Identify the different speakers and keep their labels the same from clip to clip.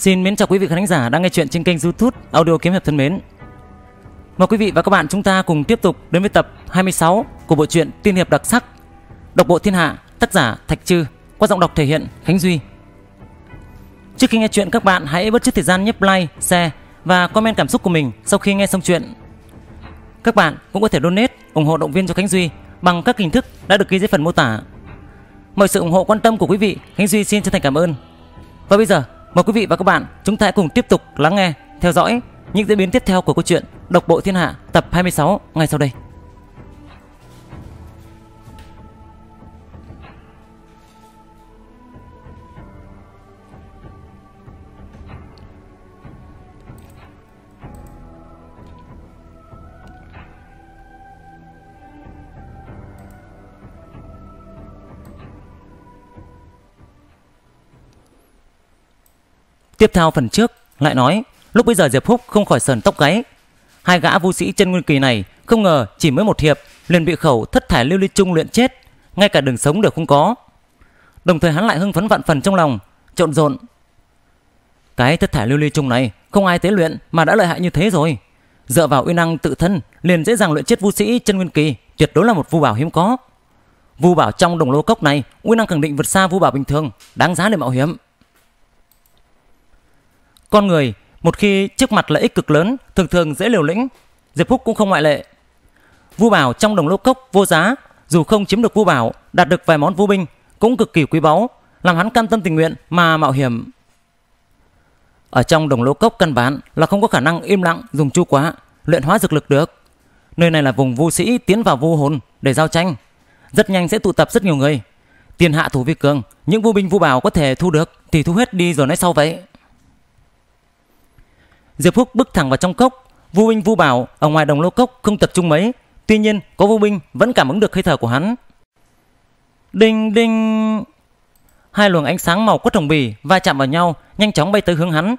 Speaker 1: Xin mến chào quý vị khán giả đang nghe chuyện trên kênh YouTube Audio Kiếm hiệp thân mến. Mời quý vị và các bạn chúng ta cùng tiếp tục đến với tập 26 của bộ truyện Tiên hiệp đặc sắc Độc bộ thiên hạ, tác giả Thạch Trư, qua giọng đọc thể hiện Khánh Duy. Trước khi nghe chuyện các bạn hãy bất chút thời gian nhấp like, share và comment cảm xúc của mình sau khi nghe xong chuyện. Các bạn cũng có thể donate ủng hộ động viên cho Khánh Duy bằng các hình thức đã được ghi dưới phần mô tả. mọi sự ủng hộ quan tâm của quý vị, Khánh Duy xin chân thành cảm ơn. Và bây giờ Mời quý vị và các bạn, chúng ta hãy cùng tiếp tục lắng nghe, theo dõi những diễn biến tiếp theo của câu chuyện Độc Bộ Thiên Hạ tập 26 ngay sau đây. Tiếp theo phần trước lại nói, lúc bây giờ Diệp Phúc không khỏi sờn tóc gáy. Hai gã vũ sĩ chân nguyên kỳ này không ngờ chỉ mới một hiệp liền bị khẩu thất thải lưu ly trung luyện chết, ngay cả đường sống đều không có. Đồng thời hắn lại hưng phấn vạn phần trong lòng, trộn rộn. Cái thất thải lưu ly trung này không ai tế luyện mà đã lợi hại như thế rồi. Dựa vào uy năng tự thân liền dễ dàng luyện chết vũ sĩ chân nguyên kỳ, tuyệt đối là một vu bảo hiếm có. Vu bảo trong đồng lô cốc này, uy năng khẳng định vượt xa vu bảo bình thường, đáng giá để mạo hiểm. Con người, một khi trước mặt lợi ích cực lớn, thường thường dễ liều lĩnh. Diệp Phúc cũng không ngoại lệ. Vu Bảo trong đồng lô cốc vô giá, dù không chiếm được Vu Bảo, đạt được vài món vũ binh cũng cực kỳ quý báu, làm hắn cam tâm tình nguyện mà mạo hiểm. Ở trong đồng lô cốc căn bản là không có khả năng im lặng dùng chu quá, luyện hóa dược lực được. Nơi này là vùng vu sĩ tiến vào vu hồn để giao tranh. Rất nhanh sẽ tụ tập rất nhiều người. Tiền hạ thủ vi cường, những vu binh vu bảo có thể thu được thì thu hết đi rồi nói sau vậy. Diệp Phúc bước thẳng vào trong cốc. Vu Binh Vu Bảo ở ngoài đồng lô cốc không tập trung mấy, tuy nhiên có Vu Binh vẫn cảm ứng được hơi thở của hắn. Đinh đinh. Hai luồng ánh sáng màu quất đồng bì va chạm vào nhau, nhanh chóng bay tới hướng hắn.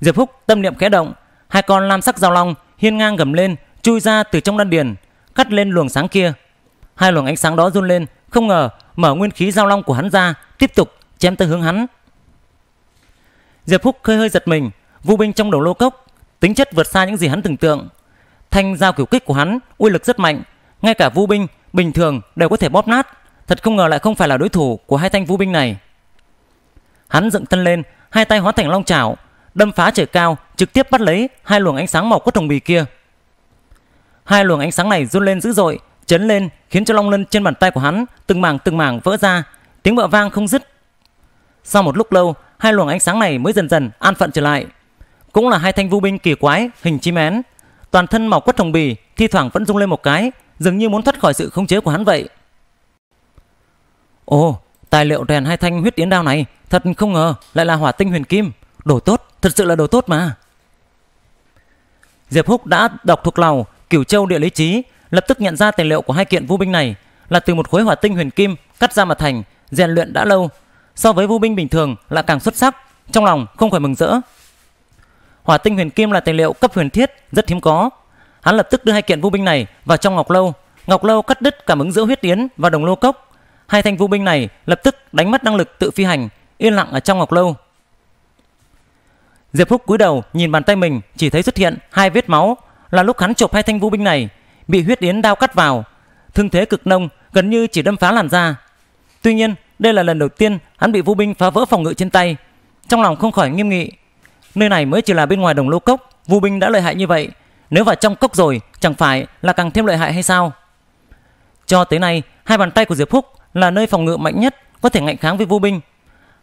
Speaker 1: Diệp Húc tâm niệm khẽ động, hai con lam sắc dao long hiên ngang gầm lên, chui ra từ trong đan điền, cắt lên luồng sáng kia. Hai luồng ánh sáng đó run lên, không ngờ mở nguyên khí dao long của hắn ra, tiếp tục chém tới hướng hắn. Diệp Húc hơi hơi giật mình, Vũ binh trong đầu lô cốc, tính chất vượt xa những gì hắn tưởng tượng. Thanh giao kiểu kích của hắn uy lực rất mạnh, ngay cả vũ binh bình thường đều có thể bóp nát. Thật không ngờ lại không phải là đối thủ của hai thanh vũ binh này. Hắn dựng thân lên, hai tay hóa thành long chảo, đâm phá trời cao, trực tiếp bắt lấy hai luồng ánh sáng màu quất hồng bì kia. Hai luồng ánh sáng này run lên dữ dội, chấn lên khiến cho long lân trên bàn tay của hắn từng mảng từng mảng vỡ ra, tiếng vỡ vang không dứt. Sau một lúc lâu, hai luồng ánh sáng này mới dần dần an phận trở lại cũng là hai thanh vu binh kỳ quái hình chim én toàn thân màu quất hồng bì thi thoảng vẫn rung lên một cái dường như muốn thoát khỏi sự khống chế của hắn vậy ồ tài liệu rèn hai thanh huyết yến đao này thật không ngờ lại là hỏa tinh huyền kim đồ tốt thật sự là đồ tốt mà diệp húc đã đọc thuộc lầu cửu châu địa lý trí lập tức nhận ra tài liệu của hai kiện vu binh này là từ một khối hỏa tinh huyền kim cắt ra mà thành rèn luyện đã lâu so với vu binh bình thường là càng xuất sắc trong lòng không khỏi mừng rỡ Hỏa tinh huyền kim là tài liệu cấp huyền thiết, rất hiếm có. Hắn lập tức đưa hai kiện vũ binh này vào trong Ngọc Lâu. Ngọc Lâu cắt đứt cảm ứng giữa huyết yến và đồng lô cốc. Hai thanh vũ binh này lập tức đánh mất năng lực tự phi hành, yên lặng ở trong Ngọc Lâu. Diệp Húc cúi đầu nhìn bàn tay mình chỉ thấy xuất hiện hai vết máu là lúc hắn chộp hai thanh vũ binh này bị huyết yến đao cắt vào, thương thế cực nông gần như chỉ đâm phá làn da. Tuy nhiên đây là lần đầu tiên hắn bị vũ binh phá vỡ phòng ngự trên tay, trong lòng không khỏi nghiêm nghị Nơi này mới chỉ là bên ngoài đồng lô cốc, Vu binh đã lợi hại như vậy, nếu vào trong cốc rồi chẳng phải là càng thêm lợi hại hay sao? Cho tới nay, hai bàn tay của Diệp Phúc là nơi phòng ngự mạnh nhất có thể ngạnh kháng với Vu binh.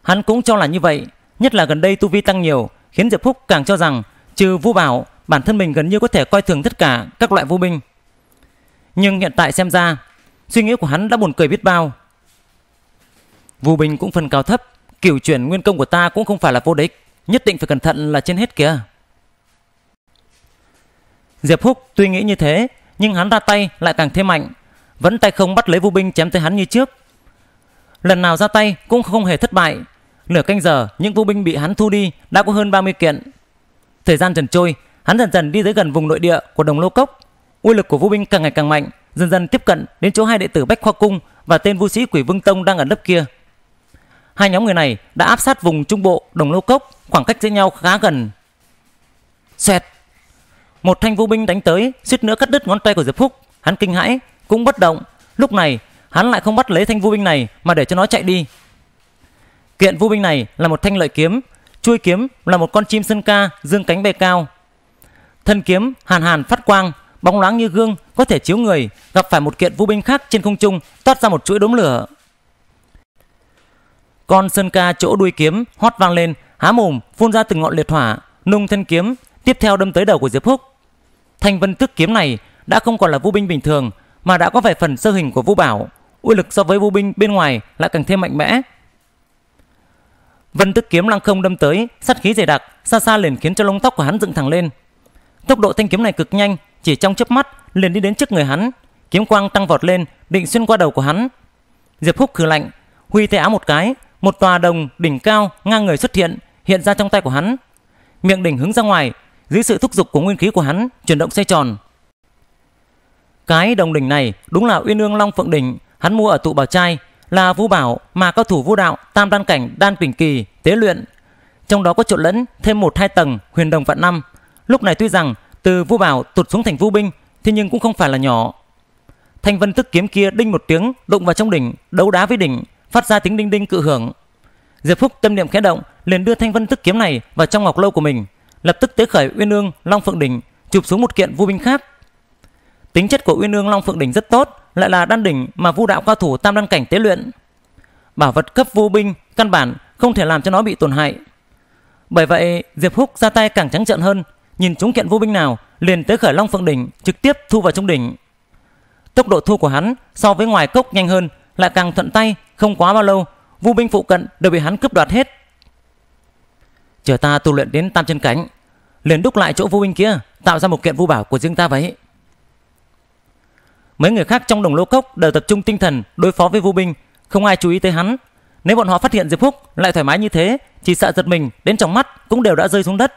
Speaker 1: Hắn cũng cho là như vậy, nhất là gần đây tu vi tăng nhiều, khiến Diệp Phúc càng cho rằng trừ Vu Bảo, bản thân mình gần như có thể coi thường tất cả các loại Vu binh. Nhưng hiện tại xem ra, suy nghĩ của hắn đã buồn cười biết bao. Vu binh cũng phần cao thấp, kiểu chuyển nguyên công của ta cũng không phải là vô địch. Nhất định phải cẩn thận là trên hết kìa. Diệp Húc tuy nghĩ như thế, nhưng hắn ra tay lại càng thêm mạnh, vẫn tay không bắt lấy vũ binh chém tới hắn như trước. Lần nào ra tay cũng không hề thất bại, nửa canh giờ những vũ binh bị hắn thu đi đã có hơn 30 kiện. Thời gian dần trôi, hắn dần dần đi tới gần vùng nội địa của Đồng Lô Cốc. Uy lực của vũ binh càng ngày càng mạnh, dần dần tiếp cận đến chỗ hai đệ tử Bách Khoa Cung và tên vũ sĩ Quỷ Vương Tông đang ở nấp kia hai nhóm người này đã áp sát vùng trung bộ Đồng Lô Cốc, khoảng cách giữa nhau khá gần. xẹt Một thanh vũ binh đánh tới, suýt nữa cắt đứt ngón tay của Diệp Phúc. Hắn kinh hãi, cũng bất động. Lúc này, hắn lại không bắt lấy thanh vũ binh này mà để cho nó chạy đi. Kiện vũ binh này là một thanh lợi kiếm, chuôi kiếm là một con chim sơn ca dương cánh bay cao. Thân kiếm hàn hàn phát quang, bóng loáng như gương, có thể chiếu người, gặp phải một kiện vũ binh khác trên không trung, toát ra một chuỗi đốm lửa. Con Sơn Ca chỗ đuôi kiếm hót vang lên, há mồm phun ra từng ngọn liệt hỏa, nung thân kiếm, tiếp theo đâm tới đầu của Diệp Húc. Thanh Vân tức kiếm này đã không còn là vũ binh bình thường mà đã có vẻ phần sơ hình của vũ bảo, uy lực so với vũ binh bên ngoài lại càng thêm mạnh mẽ. Vân tức kiếm lăng không đâm tới, sát khí dày đặc, xa xa liền khiến cho lông tóc của hắn dựng thẳng lên. Tốc độ thanh kiếm này cực nhanh, chỉ trong chớp mắt liền đi đến trước người hắn, kiếm quang tăng vọt lên, định xuyên qua đầu của hắn. Diệp Húc khử lạnh, huy tay áo một cái, một tòa đồng đỉnh cao ngang người xuất hiện, hiện ra trong tay của hắn. Miệng đỉnh hướng ra ngoài, dưới sự thúc giục của nguyên khí của hắn, chuyển động xoay tròn. Cái đồng đỉnh này đúng là Uyên Ương Long Phượng đỉnh, hắn mua ở tụ bảo trai, là vũ bảo mà cao thủ vũ đạo tam đan cảnh đan bình kỳ tế luyện. Trong đó có trộn lẫn thêm một hai tầng huyền đồng vạn năm. Lúc này tuy rằng từ vũ bảo tụt xuống thành vũ binh, thế nhưng cũng không phải là nhỏ. Thanh vân thức kiếm kia đinh một tiếng, đụng vào trong đỉnh, đấu đá với đỉnh, phát ra tiếng đinh đinh cự hưởng. Diệp Phúc tâm niệm khẽ động, liền đưa thanh vân thức kiếm này vào trong ngọc lâu của mình, lập tức tế khởi uyên ương long phượng đỉnh, chụp xuống một kiện vu binh khác. Tính chất của uyên ương long phượng đỉnh rất tốt, lại là đan đỉnh mà vu đạo cao thủ tam đan cảnh tế luyện. Bảo vật cấp vu binh căn bản không thể làm cho nó bị tổn hại. Bởi vậy, Diệp Húc ra tay càng trắng trợn hơn, nhìn chúng kiện vô binh nào, liền tới khởi Long Phượng đỉnh, trực tiếp thu vào trong đỉnh. Tốc độ thu của hắn so với ngoài cốc nhanh hơn, lại càng thuận tay không quá bao lâu, vu binh phụ cận đều bị hắn cướp đoạt hết. Chờ ta tu luyện đến tam chân cánh, liền đúc lại chỗ vu binh kia, tạo ra một kiện vu bảo của riêng ta vậy. Mấy người khác trong đồng lô cốc đều tập trung tinh thần đối phó với vu binh, không ai chú ý tới hắn. Nếu bọn họ phát hiện Diệp Phúc lại thoải mái như thế, chỉ sợ giật mình đến trong mắt cũng đều đã rơi xuống đất.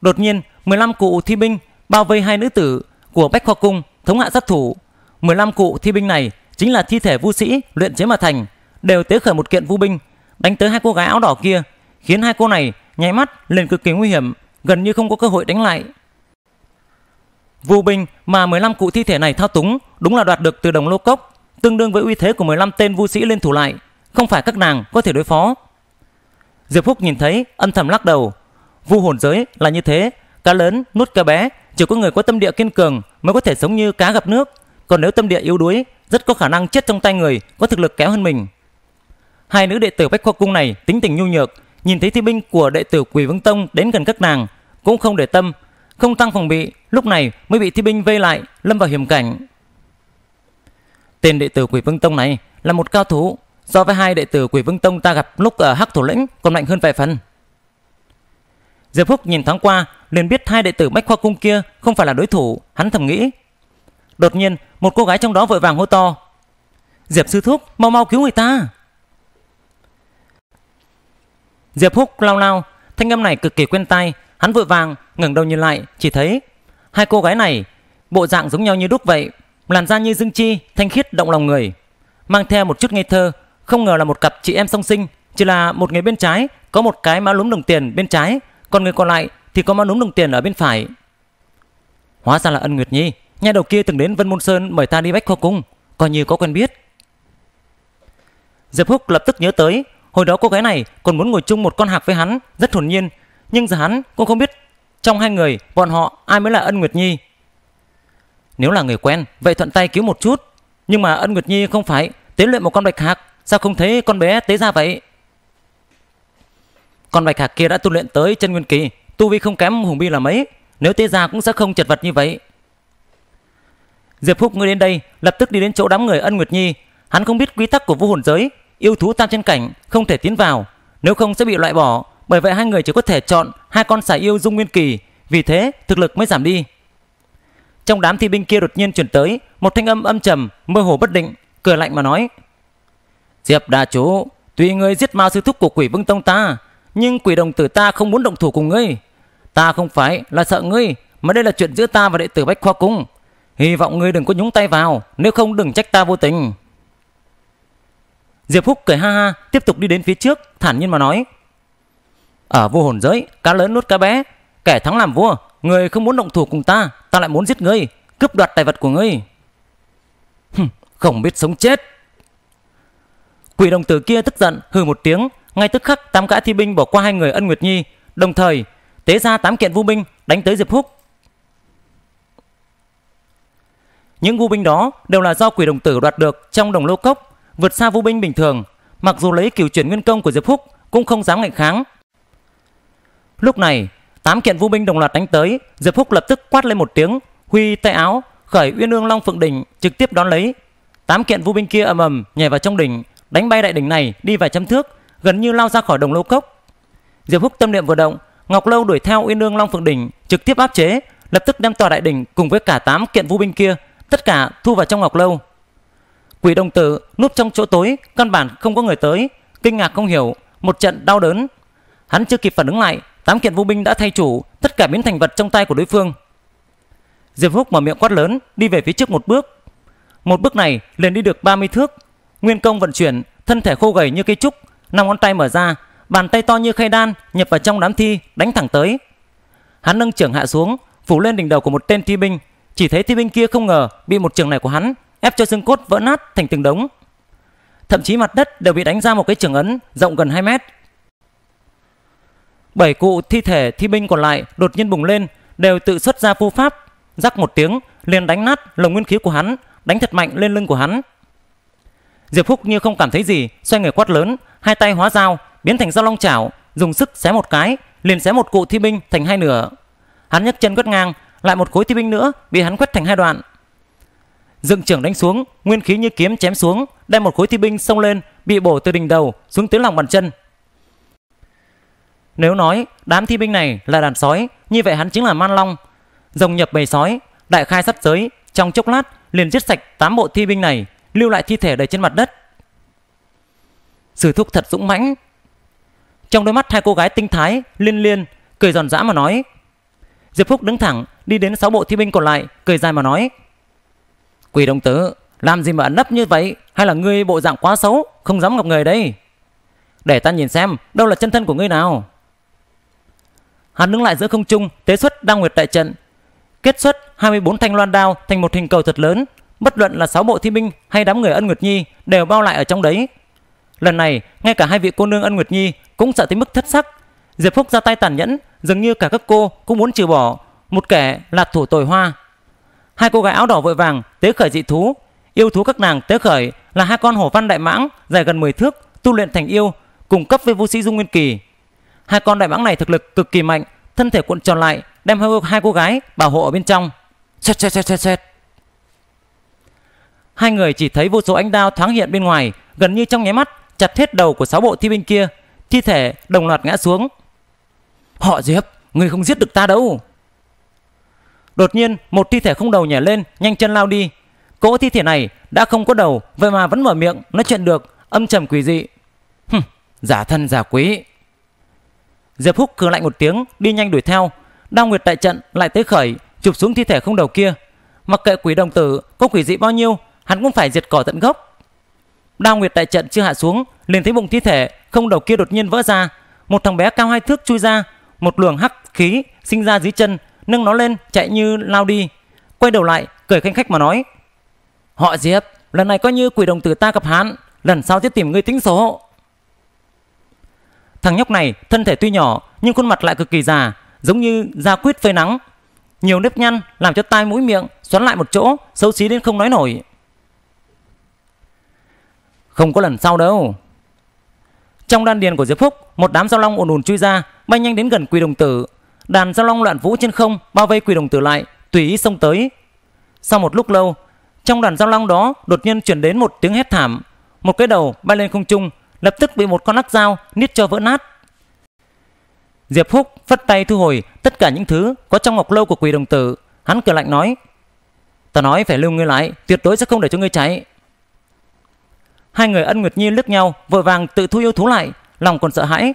Speaker 1: Đột nhiên, 15 cụ thi binh bao vây hai nữ tử của Bách Khoa Cung thống hạ sát thủ. 15 cụ thi binh này chính là thi thể vũ sĩ luyện chế mà thành, đều tế khởi một kiện vũ binh, đánh tới hai cô gái áo đỏ kia, khiến hai cô này nháy mắt liền cực kỳ nguy hiểm, gần như không có cơ hội đánh lại. Vũ binh mà 15 cụ thi thể này thao túng đúng là đoạt được từ đồng lô cốc, tương đương với uy thế của 15 tên vũ sĩ lên thủ lại, không phải các nàng có thể đối phó. Diệp Phúc nhìn thấy, âm thầm lắc đầu. Vu hồn giới là như thế, cá lớn nuốt cá bé, chỉ có người có tâm địa kiên cường mới có thể sống như cá gặp nước còn nếu tâm địa yếu đuối, rất có khả năng chết trong tay người có thực lực kéo hơn mình. Hai nữ đệ tử Bách Khoa Cung này tính tình nhu nhược, nhìn thấy thi binh của đệ tử Quỷ Vương Tông đến gần các nàng, cũng không để tâm, không tăng phòng bị, lúc này mới bị thi binh vây lại, lâm vào hiểm cảnh. Tên đệ tử Quỷ Vương Tông này là một cao thủ, so với hai đệ tử Quỷ Vương Tông ta gặp lúc ở Hắc Thổ Lĩnh còn mạnh hơn vài phần. Diệp Phúc nhìn thoáng qua, liền biết hai đệ tử Bách Khoa Cung kia không phải là đối thủ, hắn thầm nghĩ, Đột nhiên, một cô gái trong đó vội vàng hô to. Diệp sư thúc, mau mau cứu người ta. Diệp Húc lao lao, thanh âm này cực kỳ quen tai, hắn vội vàng ngẩng đầu nhìn lại, chỉ thấy hai cô gái này bộ dạng giống nhau như đúc vậy, làn da như dương chi, thanh khiết động lòng người, mang theo một chút ngây thơ, không ngờ là một cặp chị em song sinh, chỉ là một người bên trái có một cái mã lúm đồng tiền bên trái, còn người còn lại thì có mã lúm đồng tiền ở bên phải. Hóa ra là Ân Nguyệt Nhi, Nhà đầu kia từng đến Vân Môn Sơn mời ta đi bách khoa cung, coi như có quen biết. Diệp Húc lập tức nhớ tới, hồi đó cô gái này còn muốn ngồi chung một con hạc với hắn, rất thuần nhiên, nhưng giờ hắn cũng không biết trong hai người bọn họ ai mới là Ân Nguyệt Nhi. Nếu là người quen, vậy thuận tay cứu một chút, nhưng mà Ân Nguyệt Nhi không phải tế luyện một con bạch hạc, sao không thấy con bé tế ra vậy? Con bạch hạc kia đã tu luyện tới chân nguyên kỳ, tu vi không kém hùng bi là mấy, nếu tế ra cũng sẽ không chật vật như vậy. Diệp Phúc ngươi đến đây, lập tức đi đến chỗ đám người Ân Nguyệt Nhi. Hắn không biết quy tắc của vũ hồn giới, yêu thú tam trên cảnh không thể tiến vào, nếu không sẽ bị loại bỏ. Bởi vậy hai người chỉ có thể chọn hai con xài yêu dung nguyên kỳ, vì thế thực lực mới giảm đi. Trong đám thi binh kia đột nhiên chuyển tới một thanh âm âm trầm, mơ hồ bất định, cười lạnh mà nói: Diệp đa chủ, tuy ngươi giết ma sư thúc của quỷ vương tông ta, nhưng quỷ đồng tử ta không muốn động thủ cùng ngươi. Ta không phải là sợ ngươi, mà đây là chuyện giữa ta và đệ tử bách khoa cung. Hy vọng ngươi đừng có nhúng tay vào, nếu không đừng trách ta vô tình. Diệp Húc cười ha ha, tiếp tục đi đến phía trước, thản nhiên mà nói. Ở vô hồn giới, cá lớn nuốt cá bé, kẻ thắng làm vua, Ngươi không muốn động thủ cùng ta, ta lại muốn giết ngươi, cướp đoạt tài vật của ngươi. không biết sống chết. Quỷ đồng tử kia tức giận, hừ một tiếng, ngay tức khắc tám gã thi binh bỏ qua hai người Ân Nguyệt Nhi, đồng thời tế ra tám kiện vũ binh đánh tới Diệp Húc. Những vũ binh đó đều là do quỷ đồng tử đoạt được trong đồng lô cốc, vượt xa vũ binh bình thường, mặc dù lấy cửu chuyển nguyên công của Diệp Húc cũng không dám ngạnh kháng. Lúc này, tám kiện vũ binh đồng loạt đánh tới, Diệp Húc lập tức quát lên một tiếng, huy tay áo, khởi Uyên Ương Long Phượng đỉnh trực tiếp đón lấy. Tám kiện vũ binh kia ầm ầm nhảy vào trong đỉnh, đánh bay đại đỉnh này đi vài trăm thước, gần như lao ra khỏi đồng lô cốc. Diệp Húc tâm niệm vừa động, Ngọc Lâu đuổi theo Uyên Ương Long Phượng đỉnh, trực tiếp áp chế, lập tức đem tòa đại đỉnh cùng với cả tám kiện vũ binh kia tất cả thu vào trong ngọc lâu. Quỷ đồng tử núp trong chỗ tối, căn bản không có người tới, kinh ngạc không hiểu, một trận đau đớn. Hắn chưa kịp phản ứng lại, tám kiện vũ binh đã thay chủ, tất cả biến thành vật trong tay của đối phương. Diệp Húc mở miệng quát lớn, đi về phía trước một bước. Một bước này liền đi được 30 thước, nguyên công vận chuyển, thân thể khô gầy như cây trúc, năm ngón tay mở ra, bàn tay to như khay đan nhập vào trong đám thi, đánh thẳng tới. Hắn nâng trưởng hạ xuống, phủ lên đỉnh đầu của một tên thi binh, chỉ thấy thì binh kia không ngờ bị một trường này của hắn ép cho xương cốt vỡ nát thành từng đống. Thậm chí mặt đất đều bị đánh ra một cái trường ấn rộng gần 2 mét. Bảy cụ thi thể thi binh còn lại đột nhiên bùng lên, đều tự xuất ra phu pháp, rắc một tiếng liền đánh nát lồng nguyên khí của hắn, đánh thật mạnh lên lưng của hắn. Diệp Phúc như không cảm thấy gì, xoay người quát lớn, hai tay hóa dao, biến thành dao long chảo, dùng sức xé một cái, liền xé một cụ thi binh thành hai nửa. Hắn nhấc chân quét ngang, lại một khối thi binh nữa bị hắn quét thành hai đoạn. dựng trưởng đánh xuống, nguyên khí như kiếm chém xuống, đem một khối thi binh xông lên, bị bổ từ đỉnh đầu xuống tới lòng bàn chân. Nếu nói đám thi binh này là đàn sói, như vậy hắn chính là man long. Rồng nhập bầy sói, đại khai sắt giới, trong chốc lát liền giết sạch tám bộ thi binh này, lưu lại thi thể đầy trên mặt đất. Sử thúc thật dũng mãnh. Trong đôi mắt hai cô gái tinh thái, liên liên, cười giòn giã mà nói. Diệp Phúc đứng thẳng, đi đến sáu bộ thi binh còn lại, cười dài mà nói. "Quỳ đồng tử, làm gì mà ẩn nấp như vậy? Hay là ngươi bộ dạng quá xấu, không dám gặp người đây? Để ta nhìn xem, đâu là chân thân của ngươi nào? Hắn đứng lại giữa không trung, tế xuất đang nguyệt đại trận. Kết xuất 24 thanh loan đao thành một hình cầu thật lớn. Bất luận là sáu bộ thi binh hay đám người ân nguyệt nhi đều bao lại ở trong đấy. Lần này, ngay cả hai vị cô nương ân nguyệt nhi cũng sợ tới mức thất sắc. Diệp Phúc ra tay tàn nhẫn, dường như cả các cô cũng muốn trừ bỏ một kẻ là thủ tồi hoa. Hai cô gái áo đỏ vội vàng tế khởi dị thú, yêu thú các nàng tế khởi là hai con hổ văn đại mãng dài gần 10 thước, tu luyện thành yêu, cùng cấp với vũ sĩ Dung Nguyên Kỳ. Hai con đại mãng này thực lực cực kỳ mạnh, thân thể cuộn tròn lại, đem hai cô gái bảo hộ ở bên trong. Xẹt xẹt xẹt xẹt Hai người chỉ thấy vô số ánh đao thoáng hiện bên ngoài, gần như trong nháy mắt chặt hết đầu của sáu bộ thi binh kia, thi thể đồng loạt ngã xuống. Họ Diệp, người không giết được ta đâu. Đột nhiên, một thi thể không đầu nhảy lên, nhanh chân lao đi. Cỗ thi thể này đã không có đầu, vậy mà vẫn mở miệng, nói chuyện được, âm trầm quỷ dị. Hừm, giả thân giả quý. Diệp Húc cười lạnh một tiếng, đi nhanh đuổi theo. Đao Nguyệt tại trận lại tới khởi, chụp xuống thi thể không đầu kia. Mặc kệ quỷ đồng tử có quỷ dị bao nhiêu, hắn cũng phải diệt cỏ tận gốc. Đao Nguyệt tại trận chưa hạ xuống, liền thấy bụng thi thể không đầu kia đột nhiên vỡ ra, một thằng bé cao hai thước chui ra, một luồng hắc khí sinh ra dưới chân, nâng nó lên chạy như lao đi. Quay đầu lại, cười khanh khách mà nói: "Họ Diệp, lần này coi như quỷ đồng tử ta gặp hán lần sau sẽ tìm ngươi tính số." Thằng nhóc này thân thể tuy nhỏ nhưng khuôn mặt lại cực kỳ già, giống như da quýt phơi nắng. Nhiều nếp nhăn làm cho tai mũi miệng xoắn lại một chỗ, xấu xí đến không nói nổi. Không có lần sau đâu. Trong đan điền của Diệp Phúc, một đám giao long ồn ồn chui ra, bay nhanh đến gần Quy Đồng Tử. Đàn giao long loạn vũ trên không bao vây Quy Đồng Tử lại, tùy ý xông tới. Sau một lúc lâu, trong đàn giao long đó đột nhiên chuyển đến một tiếng hét thảm. Một cái đầu bay lên không trung, lập tức bị một con lắc dao niết cho vỡ nát. Diệp Húc phất tay thu hồi tất cả những thứ có trong ngọc lâu của Quỷ Đồng Tử. Hắn cười lạnh nói, Ta nói phải lưu ngươi lại, tuyệt đối sẽ không để cho ngươi cháy." Hai người ân nguyệt nhi lướt nhau, vội vàng tự thu yêu thú lại, lòng còn sợ hãi,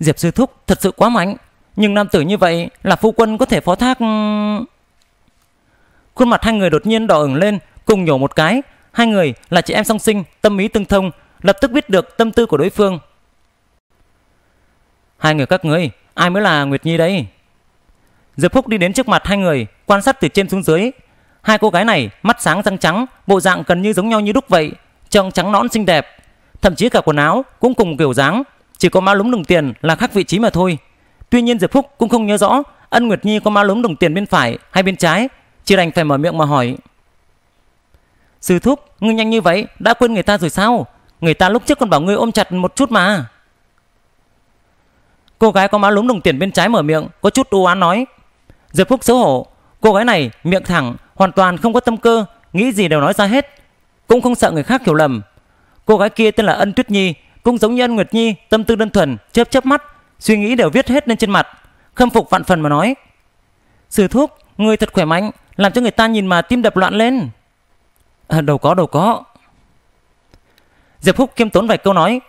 Speaker 1: Diệp Sư Thúc thật sự quá mạnh Nhưng nam tử như vậy là phu quân có thể phó thác ừ. Khuôn mặt hai người đột nhiên đỏ ửng lên Cùng nhổ một cái Hai người là chị em song sinh Tâm ý tương thông Lập tức biết được tâm tư của đối phương Hai người các ngươi Ai mới là Nguyệt Nhi đấy Diệp Phúc đi đến trước mặt hai người Quan sát từ trên xuống dưới Hai cô gái này mắt sáng răng trắng Bộ dạng gần như giống nhau như đúc vậy Trông trắng nõn xinh đẹp Thậm chí cả quần áo cũng cùng kiểu dáng chỉ có ma lúng đồng tiền là khác vị trí mà thôi. Tuy nhiên Diệp Phúc cũng không nhớ rõ Ân Nguyệt Nhi có ma lúng đồng tiền bên phải hay bên trái, chỉ đành phải mở miệng mà hỏi. Sư thúc, ngươi nhanh như vậy đã quên người ta rồi sao? Người ta lúc trước còn bảo ngươi ôm chặt một chút mà. Cô gái có má lúng đồng tiền bên trái mở miệng Có chút u án nói Diệp Phúc xấu hổ Cô gái này miệng thẳng Hoàn toàn không có tâm cơ Nghĩ gì đều nói ra hết Cũng không sợ người khác hiểu lầm Cô gái kia tên là Ân Tuyết Nhi cũng giống như Ân Nguyệt Nhi, tâm tư đơn thuần, chớp chớp mắt, suy nghĩ đều viết hết lên trên mặt, khâm phục vạn phần mà nói. Sư thúc, người thật khỏe mạnh, làm cho người ta nhìn mà tim đập loạn lên. À, đâu có, đâu có. Diệp Húc kiêm tốn vài câu nói.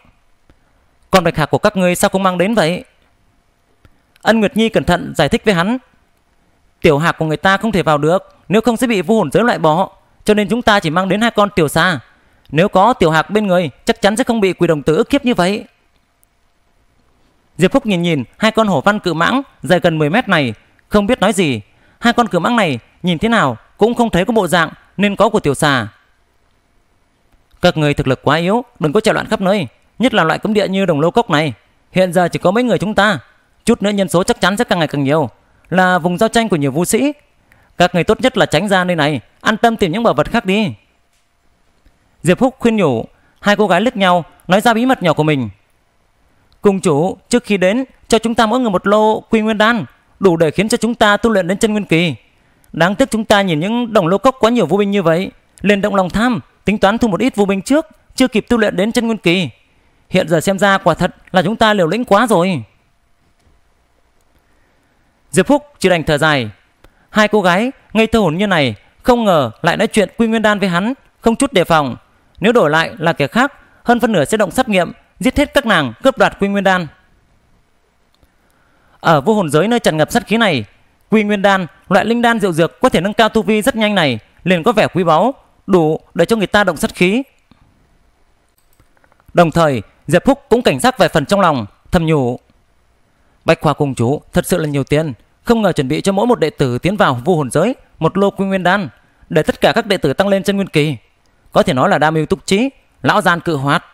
Speaker 1: Còn bạch hạc của các ngươi sao không mang đến vậy? Ân Nguyệt Nhi cẩn thận giải thích với hắn. Tiểu hạc của người ta không thể vào được, nếu không sẽ bị vu hồn giới loại bỏ, cho nên chúng ta chỉ mang đến hai con tiểu xa nếu có tiểu hạc bên người, chắc chắn sẽ không bị quỷ đồng tử ức kiếp như vậy. Diệp Phúc nhìn nhìn hai con hổ văn cự mãng dài gần 10 mét này, không biết nói gì. Hai con cự mãng này nhìn thế nào cũng không thấy có bộ dạng nên có của tiểu xà. Các người thực lực quá yếu, đừng có chạy loạn khắp nơi, nhất là loại cấm địa như đồng lô cốc này. Hiện giờ chỉ có mấy người chúng ta, chút nữa nhân số chắc chắn sẽ càng ngày càng nhiều, là vùng giao tranh của nhiều vũ sĩ. Các người tốt nhất là tránh ra nơi này, an tâm tìm những bảo vật khác đi. Diệp Húc khuyên nhủ, hai cô gái lướt nhau, nói ra bí mật nhỏ của mình. Cung chủ, trước khi đến, cho chúng ta mỗi người một lô quy nguyên đan, đủ để khiến cho chúng ta tu luyện đến chân nguyên kỳ. Đáng tiếc chúng ta nhìn những đồng lô cốc quá nhiều vô binh như vậy, liền động lòng tham, tính toán thu một ít vô binh trước, chưa kịp tu luyện đến chân nguyên kỳ. Hiện giờ xem ra quả thật là chúng ta liều lĩnh quá rồi. Diệp Húc chỉ đành thở dài. Hai cô gái ngây thơ hồn như này, không ngờ lại nói chuyện quy nguyên đan với hắn, không chút đề phòng, nếu đổi lại là kẻ khác, hơn phân nửa sẽ động sát nghiệm, giết hết các nàng, cướp đoạt Quy Nguyên Đan. Ở vô hồn giới nơi tràn ngập sát khí này, Quy Nguyên Đan, loại linh đan diệu dược có thể nâng cao tu vi rất nhanh này, liền có vẻ quý báu, đủ để cho người ta động sát khí. Đồng thời, Diệp Phúc cũng cảnh giác vài phần trong lòng, thầm nhủ. Bạch Khoa Cung Chú thật sự là nhiều tiền, không ngờ chuẩn bị cho mỗi một đệ tử tiến vào vô hồn giới một lô quy nguyên đan để tất cả các đệ tử tăng lên chân nguyên kỳ có thể nói là đa mưu túc trí, lão gian cự hoạt.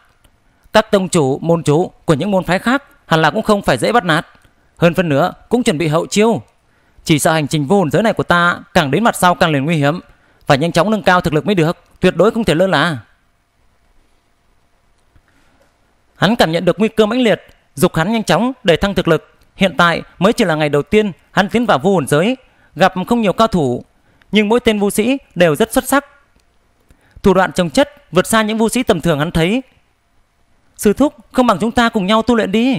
Speaker 1: Các tông chủ, môn chủ của những môn phái khác hẳn là cũng không phải dễ bắt nạt. Hơn phân nữa cũng chuẩn bị hậu chiêu. Chỉ sợ hành trình vô hồn giới này của ta càng đến mặt sau càng liền nguy hiểm. Phải nhanh chóng nâng cao thực lực mới được, tuyệt đối không thể lơ là. Hắn cảm nhận được nguy cơ mãnh liệt, dục hắn nhanh chóng để thăng thực lực. Hiện tại mới chỉ là ngày đầu tiên hắn tiến vào vô hồn giới, gặp không nhiều cao thủ. Nhưng mỗi tên vũ sĩ đều rất xuất sắc, thủ đoạn trồng chất vượt xa những vu sĩ tầm thường hắn thấy. Sư thúc, không bằng chúng ta cùng nhau tu luyện đi.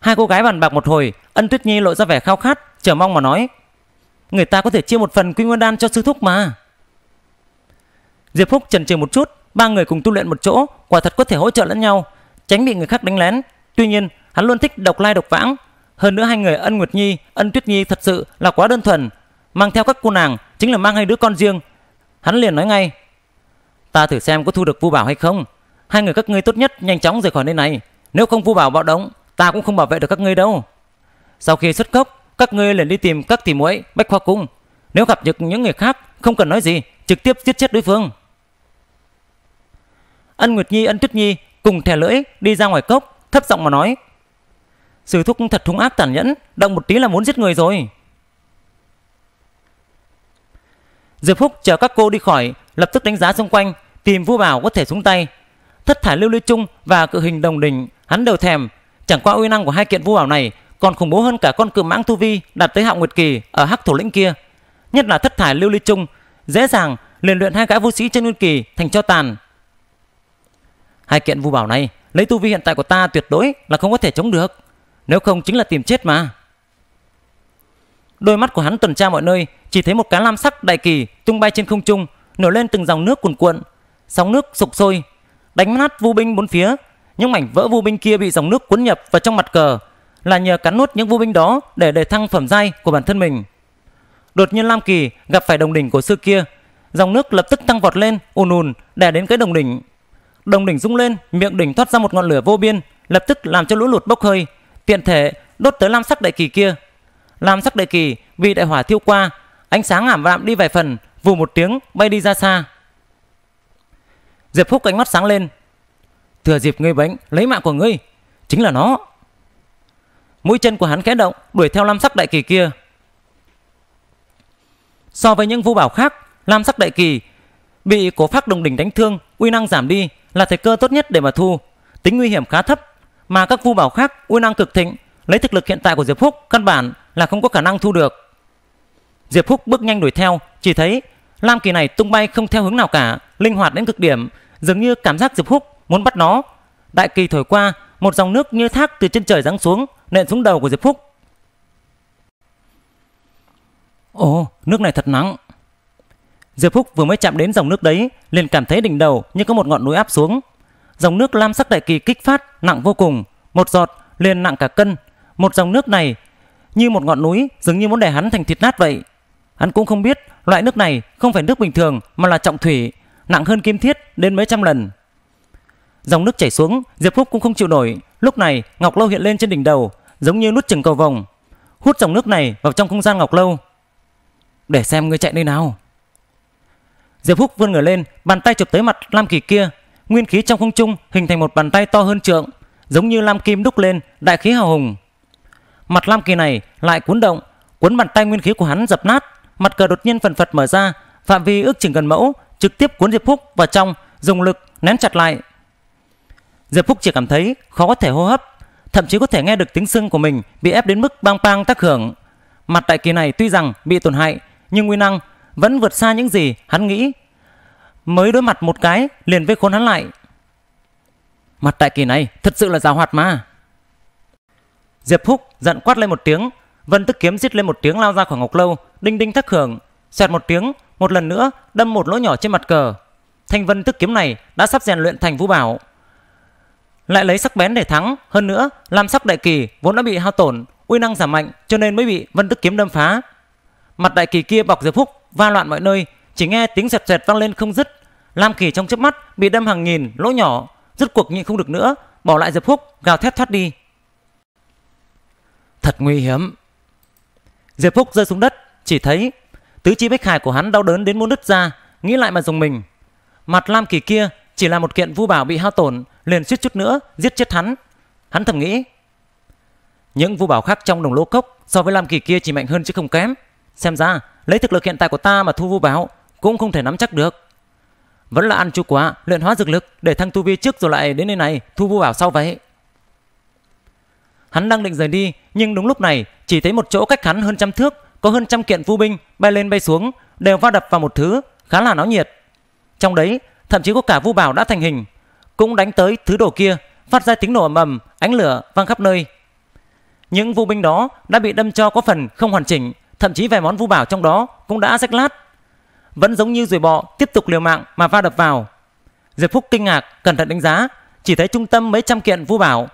Speaker 1: Hai cô gái bàn bạc một hồi, Ân Tuyết Nhi lộ ra vẻ khao khát, chờ mong mà nói. Người ta có thể chia một phần quy nguyên đan cho sư thúc mà. Diệp Phúc chần chừ một chút, ba người cùng tu luyện một chỗ, quả thật có thể hỗ trợ lẫn nhau, tránh bị người khác đánh lén. Tuy nhiên, hắn luôn thích độc lai độc vãng. Hơn nữa hai người Ân Nguyệt Nhi, Ân Tuyết Nhi thật sự là quá đơn thuần. Mang theo các cô nàng chính là mang hai đứa con riêng, Hắn liền nói ngay Ta thử xem có thu được vu bảo hay không Hai người các ngươi tốt nhất nhanh chóng rời khỏi nơi này Nếu không vu bảo bạo động Ta cũng không bảo vệ được các ngươi đâu Sau khi xuất cốc Các ngươi liền đi tìm các tỷ muội bách khoa cung Nếu gặp được những người khác Không cần nói gì Trực tiếp giết chết đối phương Ân Nguyệt Nhi Ân Tuyết Nhi Cùng thẻ lưỡi đi ra ngoài cốc Thấp giọng mà nói sử thúc thật thung ác tàn nhẫn Động một tí là muốn giết người rồi Diệp Phúc chờ các cô đi khỏi, lập tức đánh giá xung quanh, tìm vũ bảo có thể xuống tay. Thất thải lưu ly Trung và cự hình đồng đỉnh, hắn đều thèm. Chẳng qua uy năng của hai kiện vũ bảo này còn khủng bố hơn cả con cự mãng tu vi đạt tới hạng nguyệt kỳ ở hắc thổ lĩnh kia. Nhất là thất thải lưu ly Trung, dễ dàng liền luyện hai gã vũ sĩ chân nguyên kỳ thành cho tàn. Hai kiện vũ bảo này lấy tu vi hiện tại của ta tuyệt đối là không có thể chống được. Nếu không chính là tìm chết mà. Đôi mắt của hắn tuần tra mọi nơi, chỉ thấy một cá lam sắc đại kỳ tung bay trên không trung, nổi lên từng dòng nước cuồn cuộn, sóng nước sục sôi, đánh nát vu binh bốn phía. Những mảnh vỡ vu binh kia bị dòng nước cuốn nhập vào trong mặt cờ, là nhờ cắn nuốt những vu binh đó để đề thăng phẩm giai của bản thân mình. Đột nhiên Lam Kỳ gặp phải đồng đỉnh của xưa kia, dòng nước lập tức tăng vọt lên, ùn ùn đè đến cái đồng đỉnh. Đồng đỉnh rung lên, miệng đỉnh thoát ra một ngọn lửa vô biên, lập tức làm cho lũ lụt bốc hơi, tiện thể đốt tới lam sắc đại kỳ kia Lam sắc đề kỳ bị đại hỏa thiêu qua, ánh sáng ảm đạm đi vài phần, vù một tiếng bay đi ra xa. Diệp Phúc ánh mắt sáng lên. Thừa dịp ngươi bánh, lấy mạng của ngươi, chính là nó. Mũi chân của hắn khẽ động, đuổi theo lam sắc đại kỳ kia. So với những vũ bảo khác, lam sắc đại kỳ bị cổ phát đồng đỉnh đánh thương, uy năng giảm đi là thời cơ tốt nhất để mà thu. Tính nguy hiểm khá thấp, mà các vũ bảo khác uy năng cực thịnh, lấy thực lực hiện tại của Diệp Phúc căn bản là không có khả năng thu được. Diệp Húc bước nhanh đuổi theo, chỉ thấy Lam Kỳ này tung bay không theo hướng nào cả, linh hoạt đến cực điểm, dường như cảm giác Diệp Húc muốn bắt nó. Đại kỳ thổi qua, một dòng nước như thác từ trên trời giáng xuống, nện xuống đầu của Diệp Húc. Ồ, nước này thật nắng. Diệp Húc vừa mới chạm đến dòng nước đấy, liền cảm thấy đỉnh đầu như có một ngọn núi áp xuống. Dòng nước lam sắc đại kỳ kích phát, nặng vô cùng, một giọt liền nặng cả cân. Một dòng nước này như một ngọn núi dường như muốn đè hắn thành thịt nát vậy. Hắn cũng không biết loại nước này không phải nước bình thường mà là trọng thủy, nặng hơn kim thiết đến mấy trăm lần. Dòng nước chảy xuống, Diệp Phúc cũng không chịu nổi. Lúc này, Ngọc Lâu hiện lên trên đỉnh đầu, giống như nút chừng cầu vồng. Hút dòng nước này vào trong không gian Ngọc Lâu. Để xem ngươi chạy nơi nào. Diệp Phúc vươn người lên, bàn tay chụp tới mặt Lam Kỳ kia. Nguyên khí trong không trung hình thành một bàn tay to hơn trượng, giống như Lam Kim đúc lên, đại khí hào hùng. Mặt Lam Kỳ này lại cuốn động, cuốn bàn tay nguyên khí của hắn dập nát, mặt cờ đột nhiên phần phật mở ra, phạm vi ước chừng gần mẫu, trực tiếp cuốn Diệp Phúc vào trong, dùng lực nén chặt lại. Diệp Phúc chỉ cảm thấy khó có thể hô hấp, thậm chí có thể nghe được tiếng sưng của mình bị ép đến mức bang bang tác hưởng. Mặt đại kỳ này tuy rằng bị tổn hại, nhưng nguyên năng vẫn vượt xa những gì hắn nghĩ. Mới đối mặt một cái liền vây khốn hắn lại. Mặt đại kỳ này thật sự là giàu hoạt mà. Diệp Húc giận quát lên một tiếng, Vân Tức Kiếm rít lên một tiếng lao ra khỏi ngọc lâu, đinh đinh thất hưởng, xoẹt một tiếng, một lần nữa đâm một lỗ nhỏ trên mặt cờ. Thanh Vân Tức Kiếm này đã sắp rèn luyện thành vũ bảo. Lại lấy sắc bén để thắng, hơn nữa, làm sắc đại kỳ vốn đã bị hao tổn, uy năng giảm mạnh cho nên mới bị Vân Tức Kiếm đâm phá. Mặt đại kỳ kia bọc Diệp Húc, va loạn mọi nơi, chỉ nghe tiếng xẹt xẹt vang lên không dứt. Lam Kỳ trong chớp mắt bị đâm hàng nghìn lỗ nhỏ, rút cuộc nhịn không được nữa, bỏ lại Diệp Húc gào thét thoát đi. Thật nguy hiểm. Diệp Phúc rơi xuống đất, chỉ thấy tứ chi bích hải của hắn đau đớn đến muốn đứt ra, nghĩ lại mà dùng mình. Mặt Lam Kỳ kia chỉ là một kiện vu bảo bị hao tổn, liền suýt chút nữa giết chết hắn. Hắn thầm nghĩ, những vu bảo khác trong đồng lô cốc so với Lam Kỳ kia chỉ mạnh hơn chứ không kém. Xem ra, lấy thực lực hiện tại của ta mà thu vu bảo cũng không thể nắm chắc được. Vẫn là ăn chu quá, luyện hóa dược lực để thăng tu vi trước rồi lại đến nơi này thu vu bảo sau vậy. Hắn đang định rời đi, nhưng đúng lúc này, chỉ thấy một chỗ cách hắn hơn trăm thước, có hơn trăm kiện vu binh bay lên bay xuống, đều va đập vào một thứ, khá là náo nhiệt. Trong đấy, thậm chí có cả vu bảo đã thành hình, cũng đánh tới thứ đồ kia, phát ra tiếng nổ ầm ầm, ánh lửa vang khắp nơi. Những vu binh đó đã bị đâm cho có phần không hoàn chỉnh, thậm chí vài món vu bảo trong đó cũng đã rách lát. Vẫn giống như rồi bọ tiếp tục liều mạng mà va đập vào. Diệp Phúc kinh ngạc, cẩn thận đánh giá, chỉ thấy trung tâm mấy trăm kiện vu bảo.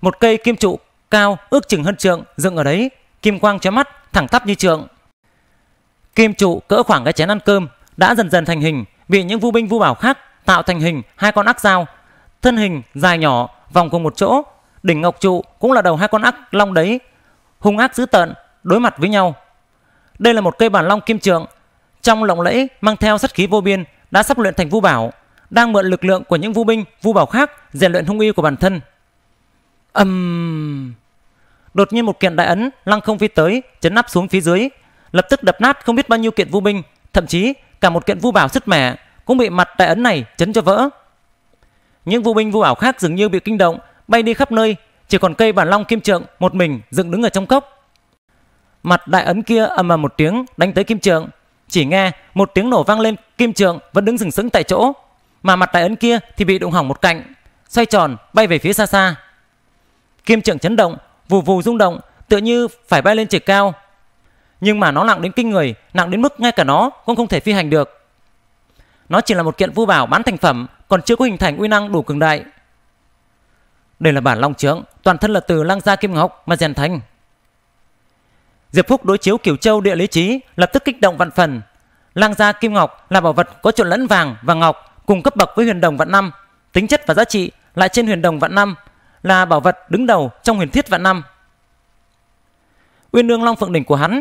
Speaker 1: Một cây kim trụ cao ước chừng hơn trượng, dựng ở đấy, kim quang chói mắt, thẳng tắp như trượng. Kim trụ cỡ khoảng cái chén ăn cơm đã dần dần thành hình, vì những vu binh vu bảo khác tạo thành hình hai con ác dao, thân hình dài nhỏ vòng cùng một chỗ, đỉnh ngọc trụ cũng là đầu hai con ác long đấy, hung ác dữ tợn đối mặt với nhau. Đây là một cây bản long kim trượng, trong lộng lẫy mang theo sát khí vô biên đã sắp luyện thành vu bảo, đang mượn lực lượng của những vu binh, vu bảo khác rèn luyện hung uy của bản thân. Ầm! Um... Đột nhiên một kiện đại ấn lăng không phi tới, chấn nắp xuống phía dưới, lập tức đập nát không biết bao nhiêu kiện vu binh, thậm chí cả một kiện vu bảo sứt mẻ cũng bị mặt đại ấn này chấn cho vỡ. Những vu binh vu bảo khác dường như bị kinh động, bay đi khắp nơi, chỉ còn cây bản long kim trượng một mình dựng đứng ở trong cốc. Mặt đại ấn kia ầm ầm một tiếng đánh tới kim trượng, chỉ nghe một tiếng nổ vang lên, kim trượng vẫn đứng sừng sững tại chỗ, mà mặt đại ấn kia thì bị đụng hỏng một cạnh, xoay tròn bay về phía xa xa. Kim trưởng chấn động, vù vù rung động, tựa như phải bay lên trời cao. Nhưng mà nó nặng đến kinh người, nặng đến mức ngay cả nó cũng không thể phi hành được. Nó chỉ là một kiện vũ bảo bán thành phẩm, còn chưa có hình thành uy năng đủ cường đại. Đây là bản long trướng, toàn thân là từ lăng gia kim ngọc mà rèn thành. Diệp Phúc đối chiếu kiểu Châu địa lý trí, lập tức kích động vạn phần. Lăng gia kim ngọc là bảo vật có trộn lẫn vàng và ngọc, cùng cấp bậc với huyền đồng vạn năm, tính chất và giá trị lại trên huyền đồng vạn năm, là bảo vật đứng đầu trong huyền thiết vạn năm. Uyên ương long phượng đỉnh của hắn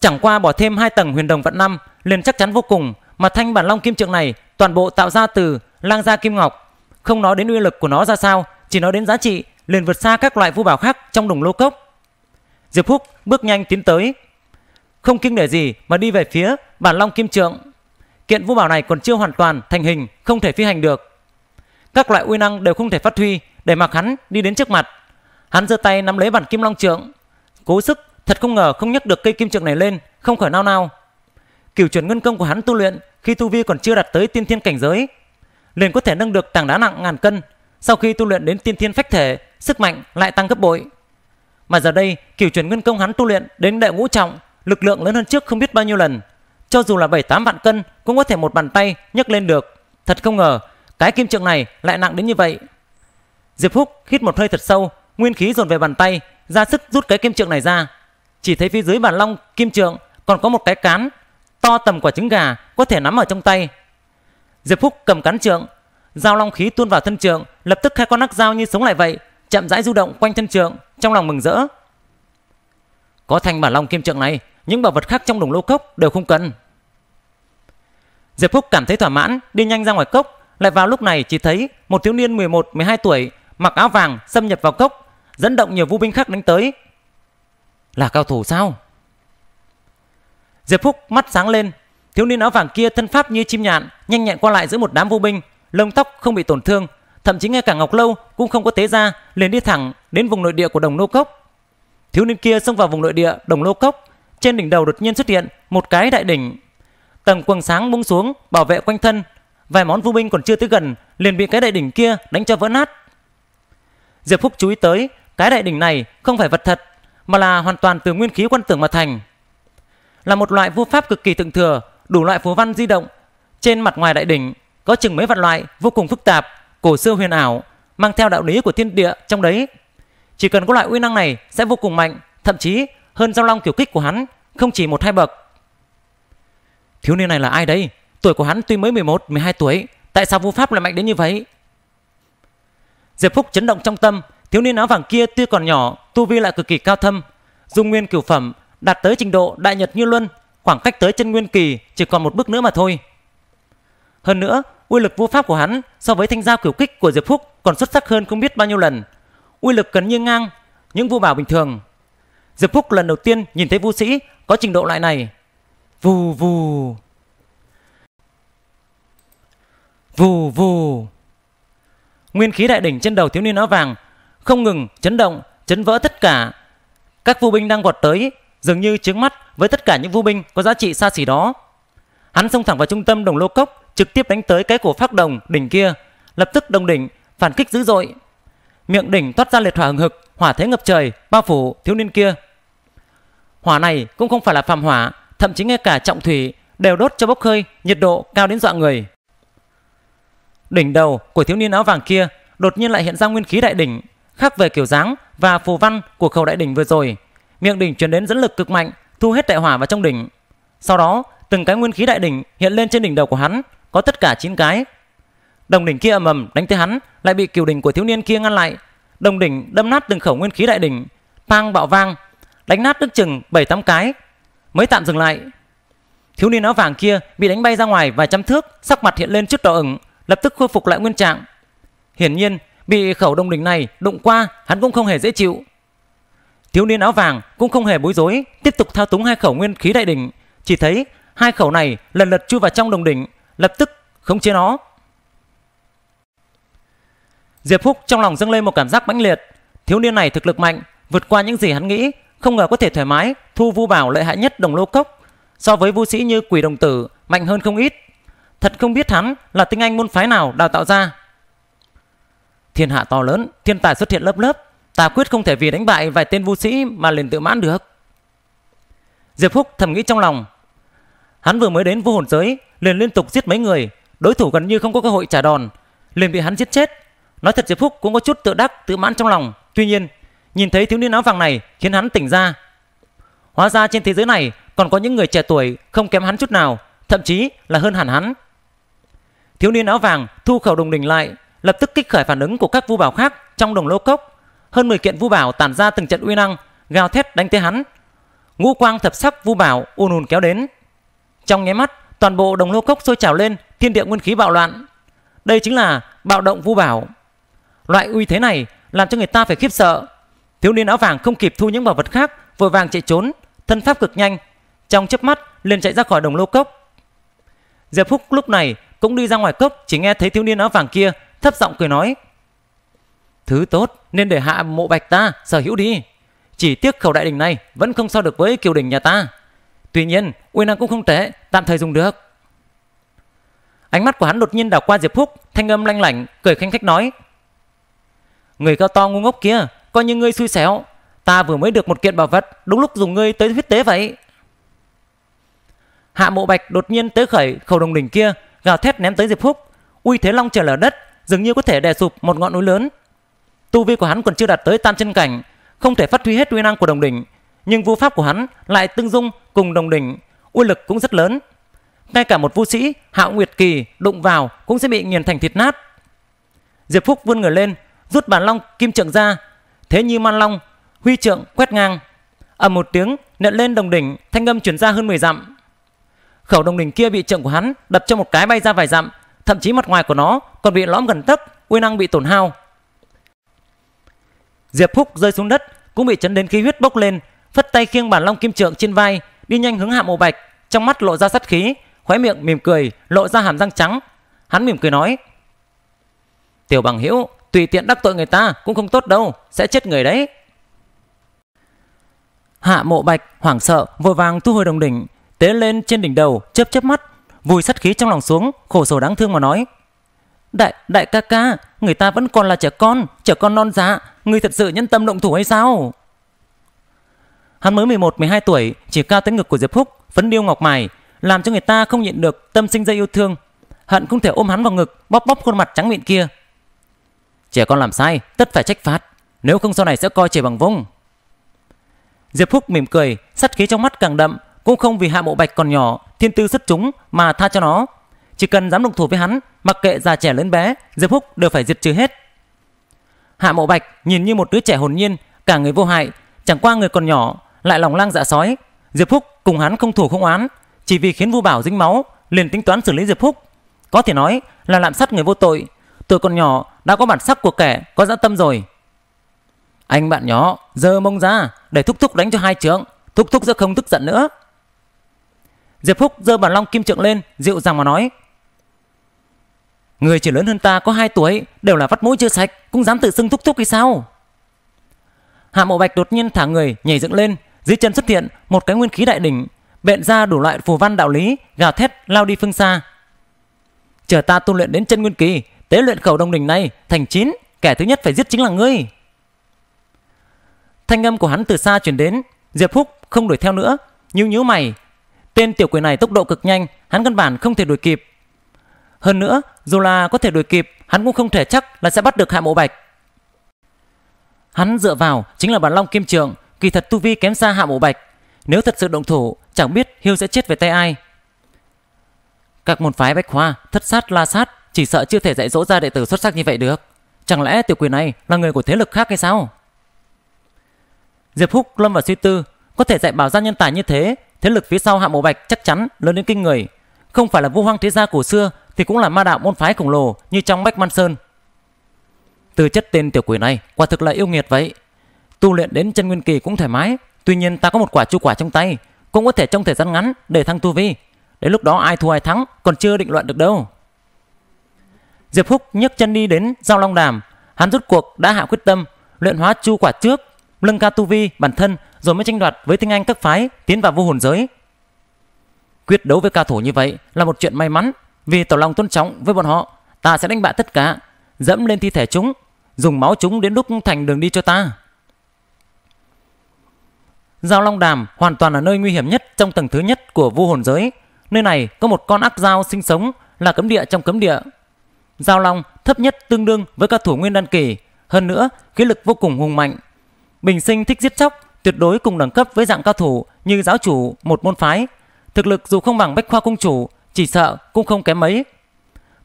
Speaker 1: chẳng qua bỏ thêm hai tầng huyền đồng vạn năm liền chắc chắn vô cùng mà thanh bản long kim trượng này toàn bộ tạo ra từ lang gia kim ngọc không nói đến uy lực của nó ra sao chỉ nói đến giá trị liền vượt xa các loại vũ bảo khác trong đồng lô cốc diệp phúc bước nhanh tiến tới không kinh để gì mà đi về phía bản long kim trượng kiện vũ bảo này còn chưa hoàn toàn thành hình không thể phi hành được các loại uy năng đều không thể phát huy để mặc hắn đi đến trước mặt. Hắn giơ tay nắm lấy bản kim long trượng, cố sức, thật không ngờ không nhấc được cây kim trượng này lên, không khỏi nao nao. Kiểu chuẩn ngân công của hắn tu luyện khi tu vi còn chưa đạt tới tiên thiên cảnh giới, liền có thể nâng được tảng đá nặng ngàn cân. Sau khi tu luyện đến tiên thiên phách thể, sức mạnh lại tăng gấp bội. Mà giờ đây, kiểu chuẩn ngân công hắn tu luyện đến đệ ngũ trọng, lực lượng lớn hơn trước không biết bao nhiêu lần. Cho dù là 7-8 vạn cân cũng có thể một bàn tay nhấc lên được. Thật không ngờ, cái kim trượng này lại nặng đến như vậy. Diệp Phúc hít một hơi thật sâu, nguyên khí dồn về bàn tay, ra sức rút cái kim trượng này ra. Chỉ thấy phía dưới bàn long kim trượng còn có một cái cán to tầm quả trứng gà có thể nắm ở trong tay. Diệp Phúc cầm cán trượng, giao long khí tuôn vào thân trượng, lập tức hai con nắc dao như sống lại vậy, chậm rãi du động quanh thân trượng, trong lòng mừng rỡ. Có thanh bản long kim trượng này, những bảo vật khác trong đồng lô cốc đều không cần. Diệp Phúc cảm thấy thỏa mãn, đi nhanh ra ngoài cốc, lại vào lúc này chỉ thấy một thiếu niên 11, 12 tuổi mặc áo vàng xâm nhập vào cốc, dẫn động nhiều vũ binh khác đánh tới. Là cao thủ sao? Diệp Phúc mắt sáng lên, thiếu niên áo vàng kia thân pháp như chim nhạn, nhanh nhẹn qua lại giữa một đám vũ binh, lông tóc không bị tổn thương, thậm chí ngay cả ngọc lâu cũng không có tế ra, liền đi thẳng đến vùng nội địa của đồng nô cốc. Thiếu niên kia xông vào vùng nội địa đồng lô cốc, trên đỉnh đầu đột nhiên xuất hiện một cái đại đỉnh, tầng quần sáng buông xuống bảo vệ quanh thân, vài món vũ binh còn chưa tới gần liền bị cái đại đỉnh kia đánh cho vỡ nát. Diệp Phúc chú ý tới, cái đại đỉnh này không phải vật thật, mà là hoàn toàn từ nguyên khí quan tưởng mà thành. Là một loại vu pháp cực kỳ thượng thừa, đủ loại phù văn di động. Trên mặt ngoài đại đỉnh có chừng mấy vật loại vô cùng phức tạp, cổ xưa huyền ảo, mang theo đạo lý của thiên địa trong đấy. Chỉ cần có loại uy năng này sẽ vô cùng mạnh, thậm chí hơn giao long kiểu kích của hắn không chỉ một hai bậc. Thiếu niên này là ai đây? Tuổi của hắn tuy mới 11, 12 tuổi, tại sao vu pháp lại mạnh đến như vậy? Diệp Phúc chấn động trong tâm, thiếu niên áo vàng kia tuy còn nhỏ, tu vi lại cực kỳ cao thâm, dung nguyên cửu phẩm, đạt tới trình độ đại nhật như luân, khoảng cách tới chân nguyên kỳ chỉ còn một bước nữa mà thôi. Hơn nữa, uy lực vô pháp của hắn so với thanh giao kiểu kích của Diệp Phúc còn xuất sắc hơn không biết bao nhiêu lần. Uy lực gần như ngang những vũ bảo bình thường. Diệp Phúc lần đầu tiên nhìn thấy vũ sĩ có trình độ loại này. Vù vù. Vù vù nguyên khí đại đỉnh trên đầu thiếu niên áo vàng không ngừng chấn động, chấn vỡ tất cả. Các vu binh đang vọt tới, dường như chướng mắt với tất cả những vu binh có giá trị xa xỉ đó. Hắn xông thẳng vào trung tâm đồng lô cốc, trực tiếp đánh tới cái cổ phác đồng đỉnh kia, lập tức đồng đỉnh phản kích dữ dội. Miệng đỉnh toát ra liệt hỏa hừng hực, hỏa thế ngập trời, bao phủ thiếu niên kia. Hỏa này cũng không phải là phàm hỏa, thậm chí ngay cả trọng thủy đều đốt cho bốc hơi, nhiệt độ cao đến dọa người. Đỉnh đầu của thiếu niên áo vàng kia đột nhiên lại hiện ra nguyên khí đại đỉnh, khác về kiểu dáng và phù văn của khẩu đại đỉnh vừa rồi. Miệng đỉnh truyền đến dẫn lực cực mạnh, thu hết đại hỏa vào trong đỉnh. Sau đó, từng cái nguyên khí đại đỉnh hiện lên trên đỉnh đầu của hắn, có tất cả 9 cái. Đồng đỉnh kia ầm ầm đánh tới hắn, lại bị kiều đỉnh của thiếu niên kia ngăn lại. Đồng đỉnh đâm nát từng khẩu nguyên khí đại đỉnh, pang bạo vang, đánh nát đức chừng bảy 8 cái, mới tạm dừng lại. Thiếu niên áo vàng kia bị đánh bay ra ngoài vài trăm thước, sắc mặt hiện lên chút đỏ ửng, lập tức khôi phục lại nguyên trạng. Hiển nhiên, bị khẩu đông đỉnh này đụng qua, hắn cũng không hề dễ chịu. Thiếu niên áo vàng cũng không hề bối rối, tiếp tục thao túng hai khẩu nguyên khí đại đỉnh, chỉ thấy hai khẩu này lần lượt chui vào trong đồng đỉnh, lập tức khống chế nó. Diệp Phúc trong lòng dâng lên một cảm giác mãnh liệt, thiếu niên này thực lực mạnh, vượt qua những gì hắn nghĩ, không ngờ có thể thoải mái thu vu bảo lợi hại nhất đồng lô cốc, so với vu sĩ như quỷ đồng tử mạnh hơn không ít thật không biết hắn là tinh anh môn phái nào đào tạo ra. Thiên hạ to lớn, thiên tài xuất hiện lớp lớp, ta quyết không thể vì đánh bại vài tên vô sĩ mà liền tự mãn được. Diệp Phúc thầm nghĩ trong lòng, hắn vừa mới đến vô hồn giới, liền liên tục giết mấy người, đối thủ gần như không có cơ hội trả đòn, liền bị hắn giết chết. Nói thật Diệp Phúc cũng có chút tự đắc, tự mãn trong lòng, tuy nhiên, nhìn thấy thiếu niên áo vàng này khiến hắn tỉnh ra. Hóa ra trên thế giới này còn có những người trẻ tuổi không kém hắn chút nào, thậm chí là hơn hẳn hắn. Thiếu niên áo vàng thu khẩu đồng đỉnh lại, lập tức kích khởi phản ứng của các vu bảo khác trong đồng lô cốc. Hơn 10 kiện vu bảo tản ra từng trận uy năng, gào thét đánh tới hắn. Ngũ quang thập sắc vu bảo ùn ùn kéo đến. Trong nháy mắt, toàn bộ đồng lô cốc sôi trào lên, thiên địa nguyên khí bạo loạn. Đây chính là bạo động vu bảo. Loại uy thế này làm cho người ta phải khiếp sợ. Thiếu niên áo vàng không kịp thu những bảo vật khác, vội vàng chạy trốn, thân pháp cực nhanh, trong chớp mắt liền chạy ra khỏi đồng lô cốc. Diệp Phúc lúc này cũng đi ra ngoài cốc chỉ nghe thấy thiếu niên áo vàng kia thấp giọng cười nói thứ tốt nên để hạ mộ bạch ta sở hữu đi chỉ tiếc khẩu đại đình này vẫn không so được với kiều đình nhà ta tuy nhiên uy năng cũng không tệ tạm thời dùng được ánh mắt của hắn đột nhiên đảo qua diệp phúc thanh âm lanh lảnh cười khanh khách nói người cao to ngu ngốc kia coi như ngươi xui xẻo ta vừa mới được một kiện bảo vật đúng lúc dùng ngươi tới huyết tế vậy hạ mộ bạch đột nhiên tới khởi khẩu đồng đỉnh kia gào thét ném tới Diệp Phúc. Uy thế long trời lở đất, dường như có thể đè sụp một ngọn núi lớn. Tu vi của hắn còn chưa đạt tới tam chân cảnh, không thể phát huy hết uy năng của đồng đỉnh, nhưng vũ pháp của hắn lại tương dung cùng đồng đỉnh, uy lực cũng rất lớn. Ngay cả một vũ sĩ Hạo Nguyệt Kỳ đụng vào cũng sẽ bị nghiền thành thịt nát. Diệp Phúc vươn người lên, rút bản long kim trượng ra, thế như man long, huy trượng quét ngang. ầm một tiếng, nện lên đồng đỉnh, thanh âm truyền ra hơn 10 dặm. Khẩu đồng đỉnh kia bị trượng của hắn đập cho một cái bay ra vài dặm, thậm chí mặt ngoài của nó còn bị lõm gần tấc, uy năng bị tổn hao. Diệp Phúc rơi xuống đất, cũng bị chấn đến khí huyết bốc lên, phất tay khiêng bản long kim trượng trên vai, đi nhanh hướng Hạ Mộ Bạch, trong mắt lộ ra sát khí, khóe miệng mỉm cười, lộ ra hàm răng trắng. Hắn mỉm cười nói: "Tiểu Bằng Hữu, tùy tiện đắc tội người ta cũng không tốt đâu, sẽ chết người đấy." Hạ Mộ Bạch hoảng sợ, vội vàng thu hồi đồng đỉnh, tế lên trên đỉnh đầu, chớp chớp mắt, vùi sắt khí trong lòng xuống, khổ sở đáng thương mà nói. Đại, đại ca ca, người ta vẫn còn là trẻ con, trẻ con non dạ, người thật sự nhân tâm động thủ hay sao? Hắn mới 11, 12 tuổi, chỉ cao tới ngực của Diệp Phúc, phấn điêu ngọc mày, làm cho người ta không nhịn được tâm sinh ra yêu thương, hận không thể ôm hắn vào ngực, bóp bóp khuôn mặt trắng miệng kia. Trẻ con làm sai, tất phải trách phạt, nếu không sau này sẽ coi trẻ bằng vung. Diệp Phúc mỉm cười, sắt khí trong mắt càng đậm, cũng không vì Hạ Mộ Bạch còn nhỏ, thiên tư xuất chúng mà tha cho nó. Chỉ cần dám động thủ với hắn, mặc kệ già trẻ lớn bé, Diệp Húc đều phải diệt trừ hết. Hạ Mộ Bạch nhìn như một đứa trẻ hồn nhiên, cả người vô hại, chẳng qua người còn nhỏ, lại lòng lang dạ sói. Diệp Húc cùng hắn không thủ không oán, chỉ vì khiến Vu Bảo dính máu, liền tính toán xử lý Diệp Húc. Có thể nói là lạm sát người vô tội, tôi còn nhỏ đã có bản sắc của kẻ có dã tâm rồi. Anh bạn nhỏ, giơ mông ra để thúc thúc đánh cho hai trưởng thúc thúc sẽ không tức giận nữa. Diệp Húc giơ bản long kim trượng lên, dịu dàng mà nói. Người chỉ lớn hơn ta có 2 tuổi, đều là vắt mũi chưa sạch, cũng dám tự xưng thúc thúc hay sao? Hạ Mộ Bạch đột nhiên thả người, nhảy dựng lên, dưới chân xuất hiện một cái nguyên khí đại đỉnh, bện ra đủ loại phù văn đạo lý, gào thét lao đi phương xa. Chờ ta tu luyện đến chân nguyên kỳ, tế luyện khẩu đồng đỉnh này thành chín, kẻ thứ nhất phải giết chính là ngươi. Thanh âm của hắn từ xa truyền đến, Diệp Húc không đuổi theo nữa, nhíu nhíu mày, Tên tiểu quỷ này tốc độ cực nhanh, hắn căn bản không thể đuổi kịp. Hơn nữa, dù là có thể đuổi kịp, hắn cũng không thể chắc là sẽ bắt được Hạ Mộ Bạch. Hắn dựa vào chính là bản long kim trường, kỳ thật tu vi kém xa Hạ Mộ Bạch. Nếu thật sự động thủ, chẳng biết Hiêu sẽ chết về tay ai. Các môn phái bách khoa, thất sát la sát chỉ sợ chưa thể dạy dỗ ra đệ tử xuất sắc như vậy được. Chẳng lẽ tiểu quỷ này là người của thế lực khác hay sao? Diệp Húc lâm vào suy tư, có thể dạy bảo ra nhân tài như thế Thế lực phía sau Hạ Mộ Bạch chắc chắn lớn đến kinh người, không phải là vu hoang thế gia cổ xưa thì cũng là ma đạo môn phái khổng lồ như trong Bách Man Sơn. Từ chất tên tiểu quỷ này quả thực là yêu nghiệt vậy. Tu luyện đến chân nguyên kỳ cũng thoải mái, tuy nhiên ta có một quả chu quả trong tay, cũng có thể trong thời gian ngắn để thăng tu vi. Đến lúc đó ai thua ai thắng còn chưa định luận được đâu. Diệp Húc nhấc chân đi đến giao long đàm, hắn rút cuộc đã hạ quyết tâm luyện hóa chu quả trước, lưng ca tu vi bản thân rồi mới tranh đoạt với tinh anh các phái tiến vào vô hồn giới. Quyết đấu với cao thủ như vậy là một chuyện may mắn, vì tỏ lòng tôn trọng với bọn họ, ta sẽ đánh bại tất cả, dẫm lên thi thể chúng, dùng máu chúng đến đúc thành đường đi cho ta. Giao Long Đàm hoàn toàn là nơi nguy hiểm nhất trong tầng thứ nhất của vô hồn giới. Nơi này có một con ác giao sinh sống là cấm địa trong cấm địa. Giao Long thấp nhất tương đương với các thủ nguyên đan kỳ, hơn nữa khí lực vô cùng hùng mạnh. Bình sinh thích giết chóc tuyệt đối cùng đẳng cấp với dạng cao thủ như giáo chủ một môn phái. Thực lực dù không bằng bách khoa cung chủ, chỉ sợ cũng không kém mấy.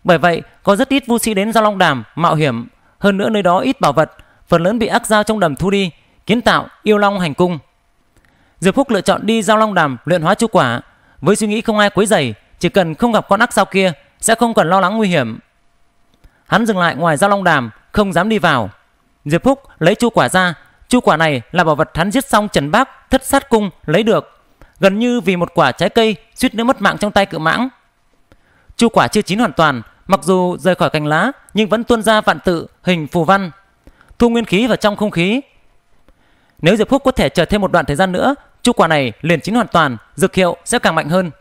Speaker 1: Bởi vậy, có rất ít vu sĩ đến Giao Long Đàm mạo hiểm, hơn nữa nơi đó ít bảo vật, phần lớn bị ác giao trong đầm thu đi, kiến tạo yêu long hành cung. Diệp Phúc lựa chọn đi Giao Long Đàm luyện hóa chu quả, với suy nghĩ không ai quấy rầy, chỉ cần không gặp con ác giao kia sẽ không cần lo lắng nguy hiểm. Hắn dừng lại ngoài Giao Long Đàm, không dám đi vào. Diệp Phúc lấy chu quả ra, Chu quả này là bảo vật hắn giết xong Trần Bác thất sát cung lấy được. Gần như vì một quả trái cây suýt nữa mất mạng trong tay cự mãng. Chu quả chưa chín hoàn toàn, mặc dù rời khỏi cành lá nhưng vẫn tuôn ra vạn tự hình phù văn. Thu nguyên khí vào trong không khí. Nếu Diệp Phúc có thể chờ thêm một đoạn thời gian nữa, chu quả này liền chín hoàn toàn, dược hiệu sẽ càng mạnh hơn.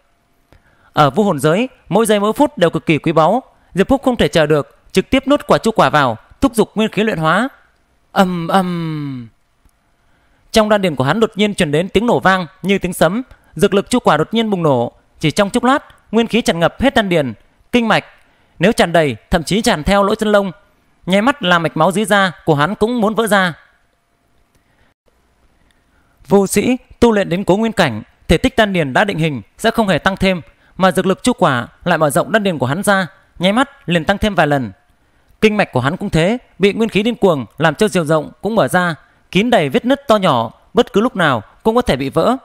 Speaker 1: Ở vu hồn giới, mỗi giây mỗi phút đều cực kỳ quý báu. Diệp Phúc không thể chờ được, trực tiếp nuốt quả chu quả vào, thúc dục nguyên khí luyện hóa. Ầm um, ầm. Um. Trong đan điền của hắn đột nhiên truyền đến tiếng nổ vang như tiếng sấm, dược lực chu quả đột nhiên bùng nổ, chỉ trong chốc lát, nguyên khí tràn ngập hết đan điền, kinh mạch nếu tràn đầy, thậm chí tràn theo lỗ chân lông, nháy mắt làm mạch máu dưới da của hắn cũng muốn vỡ ra. Vô sĩ tu luyện đến cố nguyên cảnh, thể tích đan điền đã định hình sẽ không hề tăng thêm, mà dược lực chu quả lại mở rộng đan điền của hắn ra, nháy mắt liền tăng thêm vài lần. Kinh mạch của hắn cũng thế, bị nguyên khí điên cuồng làm cho diều rộng cũng mở ra, kín đầy vết nứt to nhỏ, bất cứ lúc nào cũng có thể bị vỡ.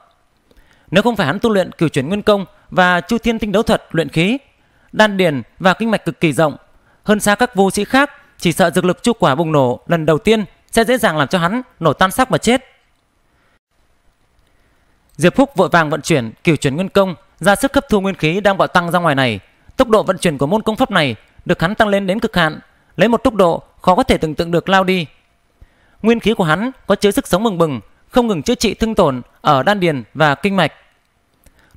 Speaker 1: Nếu không phải hắn tu luyện cửu chuyển nguyên công và chu thiên tinh đấu thuật luyện khí, đan điền và kinh mạch cực kỳ rộng, hơn xa các vô sĩ khác, chỉ sợ dược lực chu quả bùng nổ lần đầu tiên sẽ dễ dàng làm cho hắn nổ tan xác mà chết. Diệp Phúc vội vàng vận chuyển cửu chuyển nguyên công, ra sức hấp thu nguyên khí đang bạo tăng ra ngoài này. Tốc độ vận chuyển của môn công pháp này được hắn tăng lên đến cực hạn, lấy một tốc độ khó có thể tưởng tượng được lao đi. Nguyên khí của hắn có chứa sức sống bừng bừng, không ngừng chữa trị thương tổn ở đan điền và kinh mạch.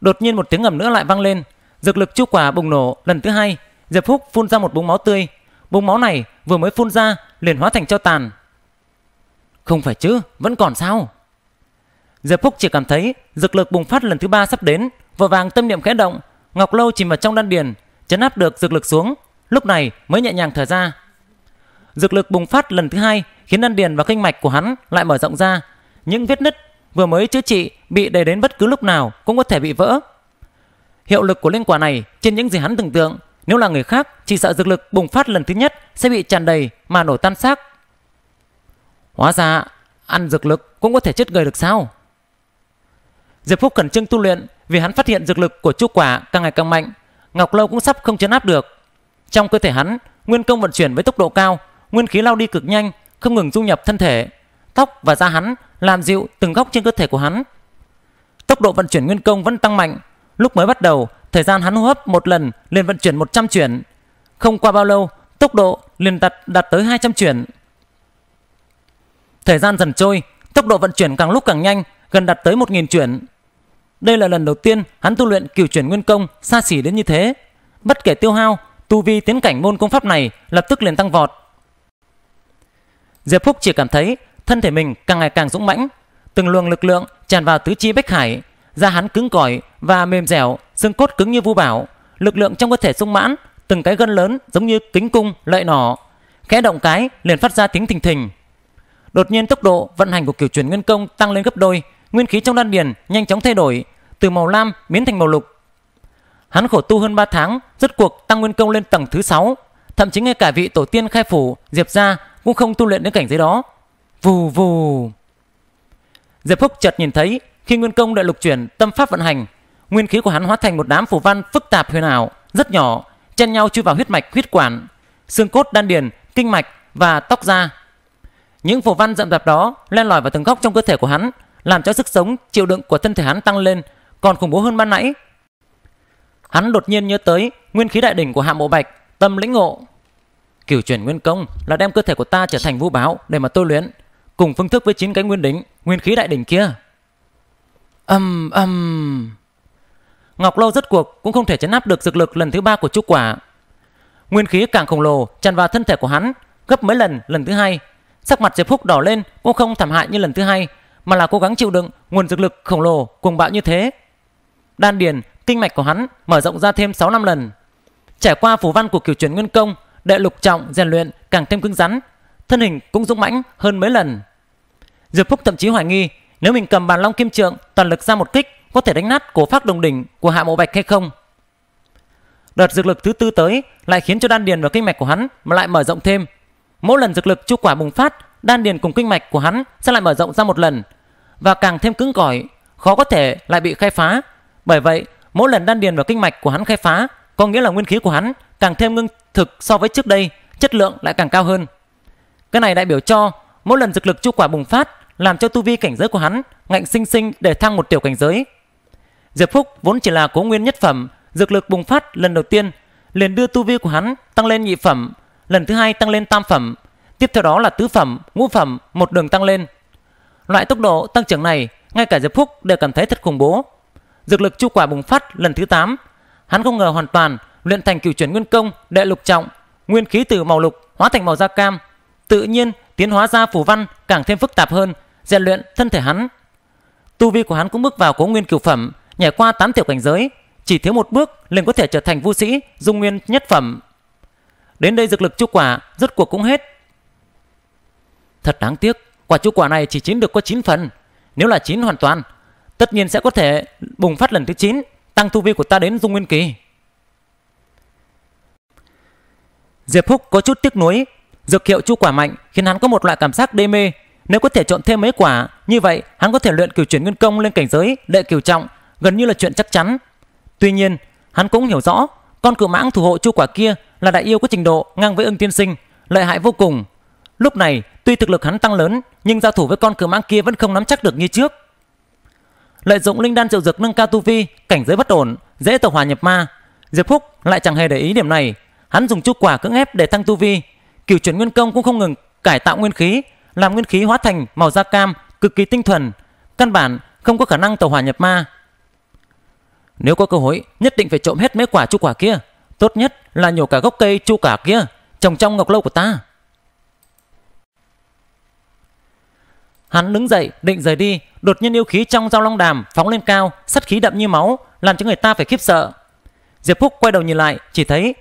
Speaker 1: Đột nhiên một tiếng ngầm nữa lại vang lên, dược lực chu quả bùng nổ lần thứ hai, Diệp Phúc phun ra một búng máu tươi. Búng máu này vừa mới phun ra liền hóa thành cho tàn. Không phải chứ, vẫn còn sao? Diệp Phúc chỉ cảm thấy dược lực bùng phát lần thứ ba sắp đến, vội vàng tâm niệm khẽ động, Ngọc Lâu chìm vào trong đan điền, chấn áp được dược lực xuống, lúc này mới nhẹ nhàng thở ra. Dược lực bùng phát lần thứ hai khiến đan điền và kinh mạch của hắn lại mở rộng ra. Những vết nứt vừa mới chữa trị bị đè đến bất cứ lúc nào cũng có thể bị vỡ. Hiệu lực của linh quả này trên những gì hắn tưởng tượng, nếu là người khác chỉ sợ dược lực bùng phát lần thứ nhất sẽ bị tràn đầy mà nổ tan xác. Hóa ra ăn dược lực cũng có thể chết người được sao? Diệp Phúc cẩn trương tu luyện vì hắn phát hiện dược lực của chu quả càng ngày càng mạnh, Ngọc Lâu cũng sắp không chấn áp được. Trong cơ thể hắn, nguyên công vận chuyển với tốc độ cao, nguyên khí lao đi cực nhanh, không ngừng du nhập thân thể, tóc và da hắn làm dịu từng góc trên cơ thể của hắn. Tốc độ vận chuyển nguyên công vẫn tăng mạnh, lúc mới bắt đầu, thời gian hắn hô hấp một lần liền vận chuyển 100 chuyển. Không qua bao lâu, tốc độ liền đạt đạt tới 200 chuyển. Thời gian dần trôi, tốc độ vận chuyển càng lúc càng nhanh, gần đạt tới 1000 chuyển. Đây là lần đầu tiên hắn tu luyện cửu chuyển nguyên công xa xỉ đến như thế. Bất kể tiêu hao, tu vi tiến cảnh môn công pháp này lập tức liền tăng vọt. Diệp Phúc chỉ cảm thấy thân thể mình càng ngày càng dũng mãnh, từng luồng lực lượng tràn vào tứ chi Bách Hải, da hắn cứng cỏi và mềm dẻo, xương cốt cứng như vu bảo, lực lượng trong cơ thể sung mãn, từng cái gân lớn giống như kính cung lợi nỏ, khẽ động cái liền phát ra tiếng thình thình. Đột nhiên tốc độ vận hành của kiểu chuyển nguyên công tăng lên gấp đôi, nguyên khí trong đan điền nhanh chóng thay đổi, từ màu lam biến thành màu lục. Hắn khổ tu hơn 3 tháng, rốt cuộc tăng nguyên công lên tầng thứ 6, thậm chí ngay cả vị tổ tiên khai phủ Diệp gia cũng không tu luyện đến cảnh giới đó vù vù diệp phúc chợt nhìn thấy khi nguyên công đại lục chuyển tâm pháp vận hành nguyên khí của hắn hóa thành một đám phù văn phức tạp huyền ảo rất nhỏ chen nhau chui vào huyết mạch huyết quản xương cốt đan điền kinh mạch và tóc da những phù văn rậm rạp đó len lỏi vào từng góc trong cơ thể của hắn làm cho sức sống chịu đựng của thân thể hắn tăng lên còn khủng bố hơn ban nãy hắn đột nhiên nhớ tới nguyên khí đại đỉnh của hạ mộ bạch tâm lĩnh ngộ Cửu chuyển nguyên công là đem cơ thể của ta trở thành vũ báo để mà tôi luyện, cùng phương thức với chín cái nguyên đỉnh, nguyên khí đại đỉnh kia. Âm um, âm. Um. Ngọc Lâu rất cuộc cũng không thể chấn áp được dược lực lần thứ ba của Trúc Quả. Nguyên khí càng khổng lồ tràn vào thân thể của hắn gấp mấy lần lần thứ hai. Sắc mặt Diệp Phúc đỏ lên cũng không thảm hại như lần thứ hai, mà là cố gắng chịu đựng nguồn dược lực khổng lồ cuồng bạo như thế. Đan điền, kinh mạch của hắn mở rộng ra thêm 6 năm lần. Trải qua phủ văn của kiểu truyền nguyên công, đệ lục trọng rèn luyện càng thêm cứng rắn, thân hình cũng dũng mãnh hơn mấy lần. Diệp Phúc thậm chí hoài nghi nếu mình cầm bàn long kim trượng toàn lực ra một kích có thể đánh nát cổ phác đồng đỉnh của hạ mộ bạch hay không. Đợt dược lực thứ tư tới lại khiến cho đan điền và kinh mạch của hắn mà lại mở rộng thêm. Mỗi lần dược lực chu quả bùng phát, đan điền cùng kinh mạch của hắn sẽ lại mở rộng ra một lần và càng thêm cứng cỏi, khó có thể lại bị khai phá. Bởi vậy, mỗi lần đan điền và kinh mạch của hắn khai phá có nghĩa là nguyên khí của hắn càng thêm ngưng thực so với trước đây, chất lượng lại càng cao hơn. Cái này đại biểu cho mỗi lần dược lực chu quả bùng phát làm cho tu vi cảnh giới của hắn ngạnh sinh sinh để thăng một tiểu cảnh giới. Diệp Phúc vốn chỉ là cố nguyên nhất phẩm, dược lực bùng phát lần đầu tiên liền đưa tu vi của hắn tăng lên nhị phẩm, lần thứ hai tăng lên tam phẩm, tiếp theo đó là tứ phẩm, ngũ phẩm, một đường tăng lên. Loại tốc độ tăng trưởng này, ngay cả Diệp Phúc đều cảm thấy thật khủng bố. Dược lực chu quả bùng phát lần thứ 8 Hắn không ngờ hoàn toàn luyện thành cửu chuyển nguyên công đệ lục trọng, nguyên khí từ màu lục hóa thành màu da cam, tự nhiên tiến hóa ra phủ văn càng thêm phức tạp hơn, rèn luyện thân thể hắn. Tu vi của hắn cũng bước vào cố nguyên cửu phẩm, nhảy qua tám tiểu cảnh giới, chỉ thiếu một bước liền có thể trở thành vũ sĩ dung nguyên nhất phẩm. Đến đây dược lực chu quả rốt cuộc cũng hết. Thật đáng tiếc, quả chu quả này chỉ chín được có 9 phần, nếu là chín hoàn toàn, tất nhiên sẽ có thể bùng phát lần thứ 9 tăng tu vi của ta đến dung nguyên kỳ. Diệp Húc có chút tiếc nuối, dược hiệu chu quả mạnh khiến hắn có một loại cảm giác đê mê. Nếu có thể trộn thêm mấy quả, như vậy hắn có thể luyện cửu chuyển nguyên công lên cảnh giới đệ cửu trọng, gần như là chuyện chắc chắn. Tuy nhiên, hắn cũng hiểu rõ, con cự mãng thủ hộ chu quả kia là đại yêu có trình độ ngang với ưng tiên sinh, lợi hại vô cùng. Lúc này, tuy thực lực hắn tăng lớn, nhưng giao thủ với con cự mãng kia vẫn không nắm chắc được như trước lợi dụng linh đan triệu dược nâng cao tu vi, cảnh giới bất ổn, dễ tẩu hòa nhập ma. Diệp Phúc lại chẳng hề để ý điểm này, hắn dùng chu quả cưỡng ép để tăng tu vi, cửu chuyển nguyên công cũng không ngừng cải tạo nguyên khí, làm nguyên khí hóa thành màu da cam, cực kỳ tinh thuần, căn bản không có khả năng tẩu hòa nhập ma. Nếu có cơ hội, nhất định phải trộm hết mấy quả chu quả kia, tốt nhất là nhổ cả gốc cây chu quả kia trồng trong ngọc lâu của ta. Hắn đứng dậy, định rời đi, đột nhiên yêu khí trong giao long đàm phóng lên cao, sắt khí đậm như máu, làm cho người ta phải khiếp sợ. Diệp Phúc quay đầu nhìn lại, chỉ thấy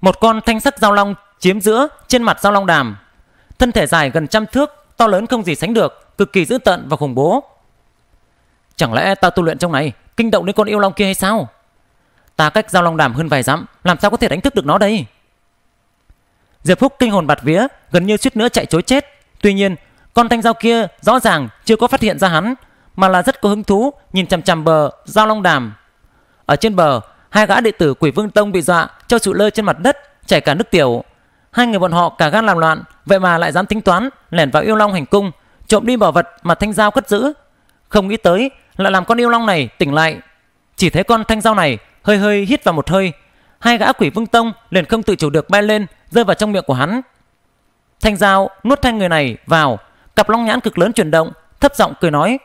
Speaker 1: một con thanh sắc giao long chiếm giữa trên mặt giao long đàm. Thân thể dài gần trăm thước, to lớn không gì sánh được, cực kỳ dữ tợn và khủng bố. Chẳng lẽ ta tu luyện trong này kinh động đến con yêu long kia hay sao? Ta cách giao long đàm hơn vài dặm, làm sao có thể đánh thức được nó đây? Diệp Phúc kinh hồn bạt vía, gần như suýt nữa chạy trối chết. Tuy nhiên, con thanh dao kia rõ ràng chưa có phát hiện ra hắn, mà là rất có hứng thú nhìn chằm chằm bờ dao long đàm. Ở trên bờ, hai gã đệ tử Quỷ Vương Tông bị dọa cho sụi lơ trên mặt đất, chảy cả nước tiểu. Hai người bọn họ cả gan làm loạn, vậy mà lại dám tính toán lẻn vào yêu long hành cung, trộm đi bảo vật mà thanh dao cất giữ. Không nghĩ tới lại làm con yêu long này tỉnh lại. Chỉ thấy con thanh dao này hơi hơi hít vào một hơi, hai gã Quỷ Vương Tông liền không tự chủ được bay lên, rơi vào trong miệng của hắn. Thanh dao nuốt thanh người này vào cặp long nhãn cực lớn chuyển động, thấp giọng cười nói.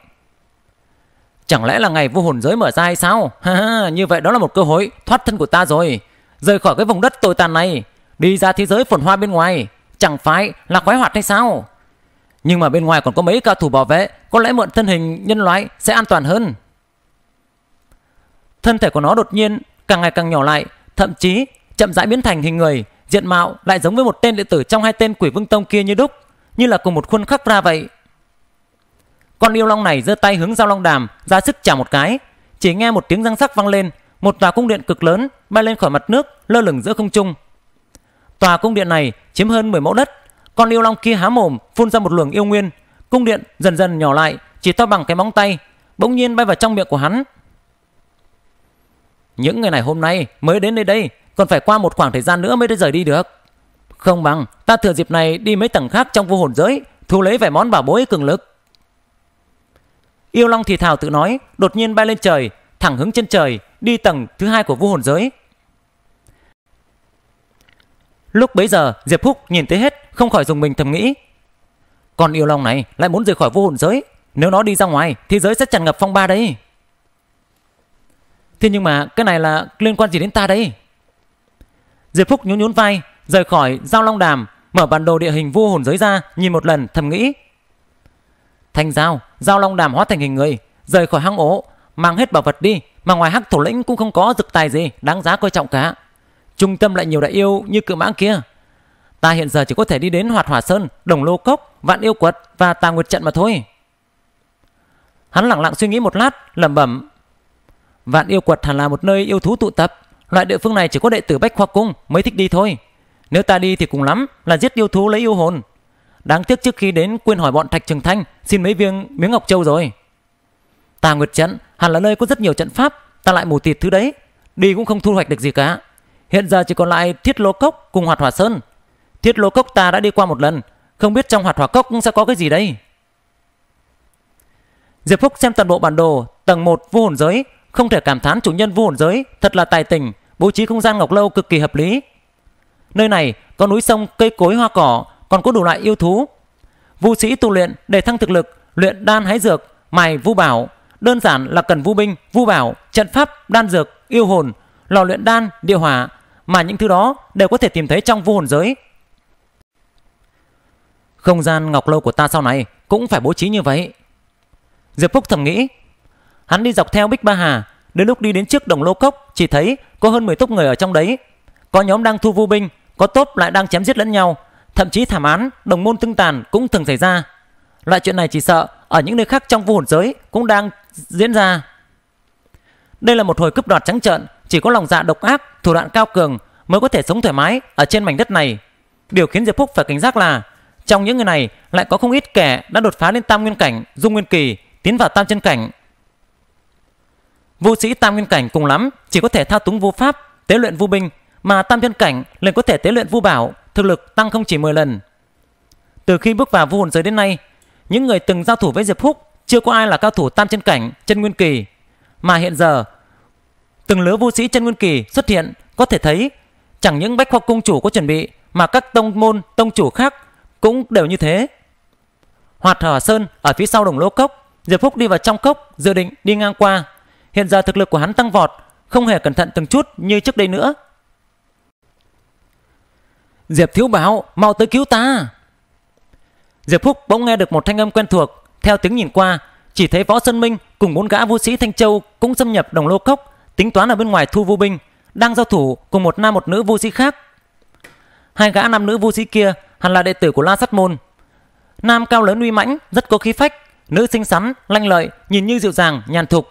Speaker 1: Chẳng lẽ là ngày vô hồn giới mở ra hay sao? Ha ha, như vậy đó là một cơ hội thoát thân của ta rồi. Rời khỏi cái vùng đất tồi tàn này, đi ra thế giới phồn hoa bên ngoài, chẳng phải là khoái hoạt hay sao? Nhưng mà bên ngoài còn có mấy cao thủ bảo vệ, có lẽ mượn thân hình nhân loại sẽ an toàn hơn. Thân thể của nó đột nhiên càng ngày càng nhỏ lại, thậm chí chậm rãi biến thành hình người, diện mạo lại giống với một tên đệ tử trong hai tên quỷ vương tông kia như đúc như là cùng một khuôn khắc ra vậy. Con yêu long này giơ tay hướng giao long đàm, ra sức chà một cái. Chỉ nghe một tiếng răng sắc vang lên, một tòa cung điện cực lớn bay lên khỏi mặt nước, lơ lửng giữa không trung. Tòa cung điện này chiếm hơn 10 mẫu đất. Con yêu long kia há mồm phun ra một luồng yêu nguyên, cung điện dần dần nhỏ lại, chỉ to bằng cái móng tay, bỗng nhiên bay vào trong miệng của hắn. Những người này hôm nay mới đến đây đây, còn phải qua một khoảng thời gian nữa mới được rời đi được. Không bằng ta thừa dịp này đi mấy tầng khác trong vô hồn giới Thu lấy vài món bảo bối cường lực Yêu Long thì thào tự nói Đột nhiên bay lên trời Thẳng hướng chân trời Đi tầng thứ hai của vô hồn giới Lúc bấy giờ Diệp Húc nhìn thấy hết Không khỏi dùng mình thầm nghĩ Con yêu Long này lại muốn rời khỏi vô hồn giới Nếu nó đi ra ngoài Thì giới sẽ tràn ngập phong ba đấy Thế nhưng mà cái này là liên quan gì đến ta đây Diệp Phúc nhún nhún vai Rời khỏi giao long đàm, mở bản đồ địa hình vô hồn giới ra, nhìn một lần thầm nghĩ. Thanh giao, giao long đàm hóa thành hình người, rời khỏi hang ố, mang hết bảo vật đi, mà ngoài hắc thủ lĩnh cũng không có dực tài gì đáng giá coi trọng cả. Trung tâm lại nhiều đại yêu như cự mãng kia. Ta hiện giờ chỉ có thể đi đến Hoạt Hỏa Sơn, Đồng Lô Cốc, Vạn Yêu Quật và Tà Nguyệt Trận mà thôi. Hắn lặng lặng suy nghĩ một lát, lẩm bẩm. Vạn Yêu Quật hẳn là một nơi yêu thú tụ tập. Loại địa phương này chỉ có đệ tử Bách Khoa Cung mới thích đi thôi. Nếu ta đi thì cùng lắm là giết yêu thú lấy yêu hồn. Đáng tiếc trước khi đến quên hỏi bọn Thạch Trường Thanh xin mấy viên miếng ngọc châu rồi. Tà Nguyệt Trận hẳn là nơi có rất nhiều trận pháp, ta lại mù tịt thứ đấy. Đi cũng không thu hoạch được gì cả. Hiện giờ chỉ còn lại Thiết Lô Cốc cùng Hoạt Hỏa Sơn. Thiết Lô Cốc ta đã đi qua một lần, không biết trong Hoạt Hỏa Cốc sẽ có cái gì đây. Diệp Phúc xem toàn bộ bản đồ tầng 1 vô hồn giới, không thể cảm thán chủ nhân vô hồn giới thật là tài tình, bố trí không gian ngọc lâu cực kỳ hợp lý, Nơi này có núi sông, cây cối, hoa cỏ, còn có đủ loại yêu thú. Vu sĩ tu luyện để thăng thực lực, luyện đan hái dược, mài vu bảo, đơn giản là cần vu binh, vu bảo, trận pháp, đan dược, yêu hồn, lò luyện đan, địa hỏa, mà những thứ đó đều có thể tìm thấy trong vu hồn giới. Không gian ngọc lâu của ta sau này cũng phải bố trí như vậy. Diệp Phúc thầm nghĩ, hắn đi dọc theo Bích Ba Hà, đến lúc đi đến trước đồng lô cốc chỉ thấy có hơn 10 túc người ở trong đấy. Có nhóm đang thu vu binh, có tốt lại đang chém giết lẫn nhau, thậm chí thảm án đồng môn tương tàn cũng thường xảy ra. Loại chuyện này chỉ sợ ở những nơi khác trong vũ hồn giới cũng đang diễn ra. Đây là một hồi cướp đoạt trắng trợn, chỉ có lòng dạ độc ác, thủ đoạn cao cường mới có thể sống thoải mái ở trên mảnh đất này. Điều khiến Diệp Phúc phải cảnh giác là trong những người này lại có không ít kẻ đã đột phá lên tam nguyên cảnh, dung nguyên kỳ, tiến vào tam chân cảnh. Vô sĩ tam nguyên cảnh cùng lắm chỉ có thể thao túng vô pháp, tế luyện vô binh mà tam thiên cảnh liền có thể tế luyện vu bảo, thực lực tăng không chỉ 10 lần. Từ khi bước vào vu hồn giới đến nay, những người từng giao thủ với Diệp Húc chưa có ai là cao thủ tam chân cảnh chân nguyên kỳ, mà hiện giờ từng lứa vu sĩ chân nguyên kỳ xuất hiện có thể thấy chẳng những bách khoa cung chủ có chuẩn bị mà các tông môn tông chủ khác cũng đều như thế. Hoạt Hở Sơn ở phía sau đồng lỗ cốc, Diệp Phúc đi vào trong cốc dự định đi ngang qua. Hiện giờ thực lực của hắn tăng vọt, không hề cẩn thận từng chút như trước đây nữa. Diệp Thiếu báo mau tới cứu ta. Diệp Phúc bỗng nghe được một thanh âm quen thuộc, theo tiếng nhìn qua, chỉ thấy Võ Sơn Minh cùng bốn gã vũ sĩ Thanh Châu cũng xâm nhập đồng lô cốc, tính toán ở bên ngoài thu vu binh, đang giao thủ cùng một nam một nữ vũ sĩ khác. Hai gã nam nữ vũ sĩ kia hẳn là đệ tử của La Sắt Môn. Nam cao lớn uy mãnh, rất có khí phách, nữ xinh xắn, lanh lợi, nhìn như dịu dàng, nhàn thục.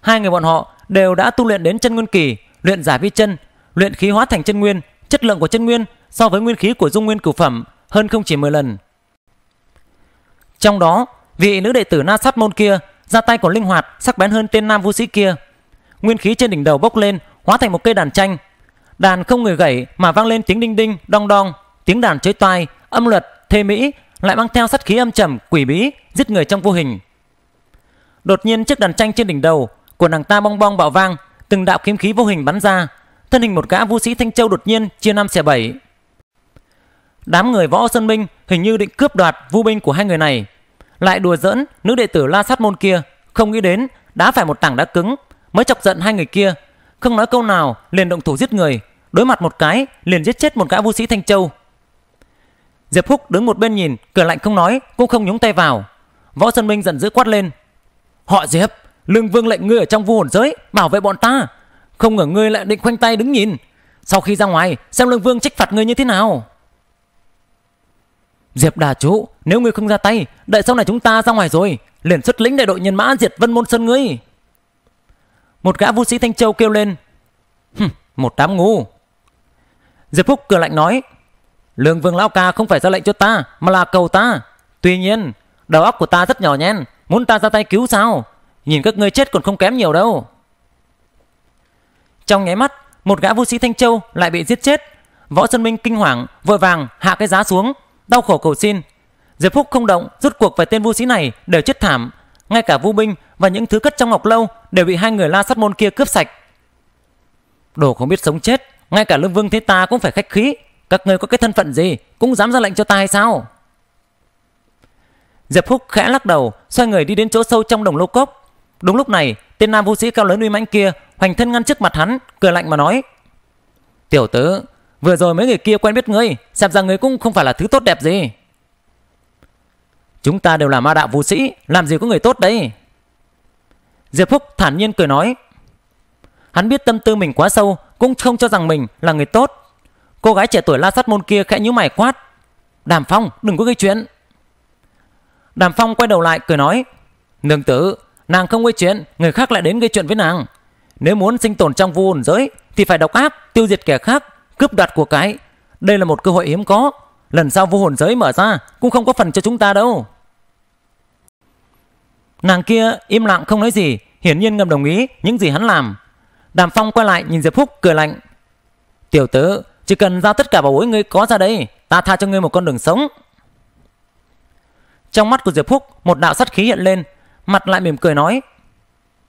Speaker 1: Hai người bọn họ đều đã tu luyện đến chân nguyên kỳ, luyện giả vi chân, luyện khí hóa thành chân nguyên, chất lượng của chân nguyên so với nguyên khí của dung nguyên cửu phẩm hơn không chỉ 10 lần. Trong đó, vị nữ đệ tử Na Sát Môn kia ra tay còn linh hoạt, sắc bén hơn tên nam vũ sĩ kia. Nguyên khí trên đỉnh đầu bốc lên, hóa thành một cây đàn tranh. Đàn không người gảy mà vang lên tiếng đinh đinh, đong đong, tiếng đàn chơi toai, âm luật, thê mỹ, lại mang theo sát khí âm trầm, quỷ bí, giết người trong vô hình. Đột nhiên chiếc đàn tranh trên đỉnh đầu của nàng ta bong bong bạo vang, từng đạo kiếm khí vô hình bắn ra, thân hình một gã vũ sĩ Thanh Châu đột nhiên chia năm xẻ bảy, đám người võ sơn minh hình như định cướp đoạt vu binh của hai người này lại đùa giỡn nữ đệ tử la sát môn kia không nghĩ đến đã phải một tảng đá cứng mới chọc giận hai người kia không nói câu nào liền động thủ giết người đối mặt một cái liền giết chết một gã vũ sĩ thanh châu diệp húc đứng một bên nhìn cửa lạnh không nói cũng không nhúng tay vào võ sơn minh giận dữ quát lên họ diệp lương vương lệnh ngươi ở trong vu hồn giới bảo vệ bọn ta không ngờ ngươi lại định khoanh tay đứng nhìn sau khi ra ngoài xem lương vương trách phạt ngươi như thế nào Diệp đà chủ, nếu ngươi không ra tay, đợi sau này chúng ta ra ngoài rồi, liền xuất lĩnh đại đội nhân mã diệt Vân Môn Sơn ngươi. Một gã vũ sĩ Thanh Châu kêu lên. Hừm, một đám ngu. Diệp Phúc cười lạnh nói. Lương Vương Lão Ca không phải ra lệnh cho ta, mà là cầu ta. Tuy nhiên, đầu óc của ta rất nhỏ nhen, muốn ta ra tay cứu sao? Nhìn các ngươi chết còn không kém nhiều đâu. Trong nháy mắt, một gã vũ sĩ Thanh Châu lại bị giết chết. Võ Sơn Minh kinh hoàng, vội vàng hạ cái giá xuống, đau khổ cầu xin. Diệp Phúc không động, rút cuộc về tên vu sĩ này đều chết thảm, ngay cả vu binh và những thứ cất trong ngọc lâu đều bị hai người La Sát môn kia cướp sạch. Đồ không biết sống chết, ngay cả Lương Vương thế ta cũng phải khách khí, các người có cái thân phận gì cũng dám ra lệnh cho ta hay sao? Diệp Phúc khẽ lắc đầu, xoay người đi đến chỗ sâu trong đồng lô cốc. Đúng lúc này, tên nam vũ sĩ cao lớn uy mãnh kia hoành thân ngăn trước mặt hắn, cười lạnh mà nói: "Tiểu tử, Vừa rồi mấy người kia quen biết ngươi Xem ra ngươi cũng không phải là thứ tốt đẹp gì Chúng ta đều là ma đạo vũ sĩ Làm gì có người tốt đấy Diệp Phúc thản nhiên cười nói Hắn biết tâm tư mình quá sâu Cũng không cho rằng mình là người tốt Cô gái trẻ tuổi la sát môn kia khẽ nhíu mày quát Đàm Phong đừng có gây chuyện Đàm Phong quay đầu lại cười nói Nương tử Nàng không gây chuyện Người khác lại đến gây chuyện với nàng Nếu muốn sinh tồn trong vô hồn giới Thì phải độc ác Tiêu diệt kẻ khác cướp đoạt của cái. Đây là một cơ hội hiếm có. Lần sau vô hồn giới mở ra cũng không có phần cho chúng ta đâu. Nàng kia im lặng không nói gì, hiển nhiên ngầm đồng ý những gì hắn làm. Đàm Phong quay lại nhìn Diệp Phúc cười lạnh. Tiểu tử, chỉ cần giao tất cả bảo bối ngươi có ra đây, ta tha cho ngươi một con đường sống. Trong mắt của Diệp Phúc một đạo sắt khí hiện lên, mặt lại mỉm cười nói.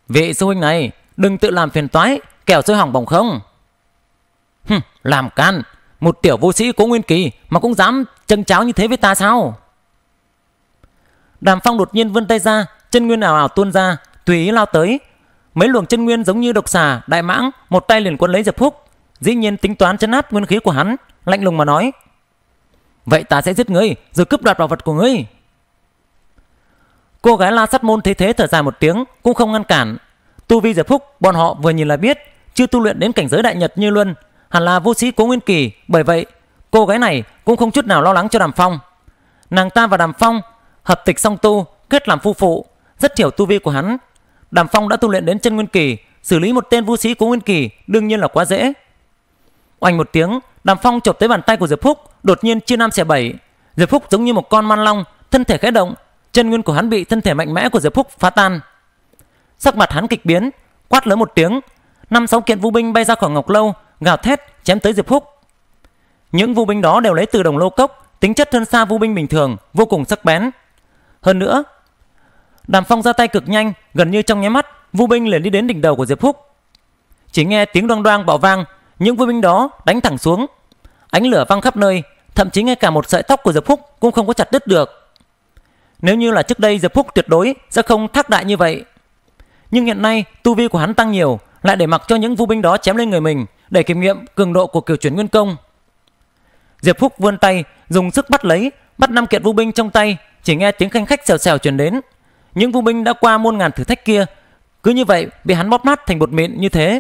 Speaker 1: Vị sư huynh này, đừng tự làm phiền toái, kẻo rơi hỏng bỏng không. Hừm, làm can, một tiểu vô sĩ cố nguyên kỳ mà cũng dám chân cháo như thế với ta sao? Đàm Phong đột nhiên vươn tay ra, chân nguyên ảo ảo tuôn ra, tùy ý lao tới. Mấy luồng chân nguyên giống như độc xà, đại mãng, một tay liền quân lấy Diệp Phúc. Dĩ nhiên tính toán chấn áp nguyên khí của hắn, lạnh lùng mà nói. Vậy ta sẽ giết ngươi, rồi cướp đoạt bảo vật của ngươi. Cô gái la sắt môn thế thế thở dài một tiếng, cũng không ngăn cản. Tu vi Diệp Phúc, bọn họ vừa nhìn là biết, chưa tu luyện đến cảnh giới đại nhật như Luân, hẳn là vô sĩ Cố Nguyên Kỳ, bởi vậy cô gái này cũng không chút nào lo lắng cho Đàm Phong. Nàng ta và Đàm Phong hợp tịch song tu, kết làm phu phụ, rất hiểu tu vi của hắn. Đàm Phong đã tu luyện đến chân nguyên kỳ, xử lý một tên vũ sĩ Cố Nguyên Kỳ đương nhiên là quá dễ. Oanh một tiếng, Đàm Phong chộp tới bàn tay của Diệp Phúc, đột nhiên chia năm xẻ bảy. Diệp Phúc giống như một con man long, thân thể khẽ động, chân nguyên của hắn bị thân thể mạnh mẽ của Diệp Phúc phá tan. Sắc mặt hắn kịch biến, quát lớn một tiếng, năm sáu kiện vũ binh bay ra khỏi ngọc lâu, gào thét chém tới Diệp Húc. Những vũ binh đó đều lấy từ đồng lô cốc, tính chất thân xa vũ binh bình thường, vô cùng sắc bén. Hơn nữa, Đàm Phong ra tay cực nhanh, gần như trong nháy mắt, vũ binh liền đi đến đỉnh đầu của Diệp Húc. Chỉ nghe tiếng đoang đoang bạo vang, những vũ binh đó đánh thẳng xuống. Ánh lửa văng khắp nơi, thậm chí ngay cả một sợi tóc của Diệp Húc cũng không có chặt đứt được. Nếu như là trước đây Diệp Húc tuyệt đối sẽ không thác đại như vậy. Nhưng hiện nay tu vi của hắn tăng nhiều, lại để mặc cho những vũ binh đó chém lên người mình, để kiểm nghiệm cường độ của kiểu chuyển nguyên công. Diệp Phúc vươn tay, dùng sức bắt lấy, bắt năm kiện vũ binh trong tay, chỉ nghe tiếng khanh khách xèo xèo truyền đến. Những vũ binh đã qua muôn ngàn thử thách kia, cứ như vậy bị hắn bóp nát thành bột mịn như thế.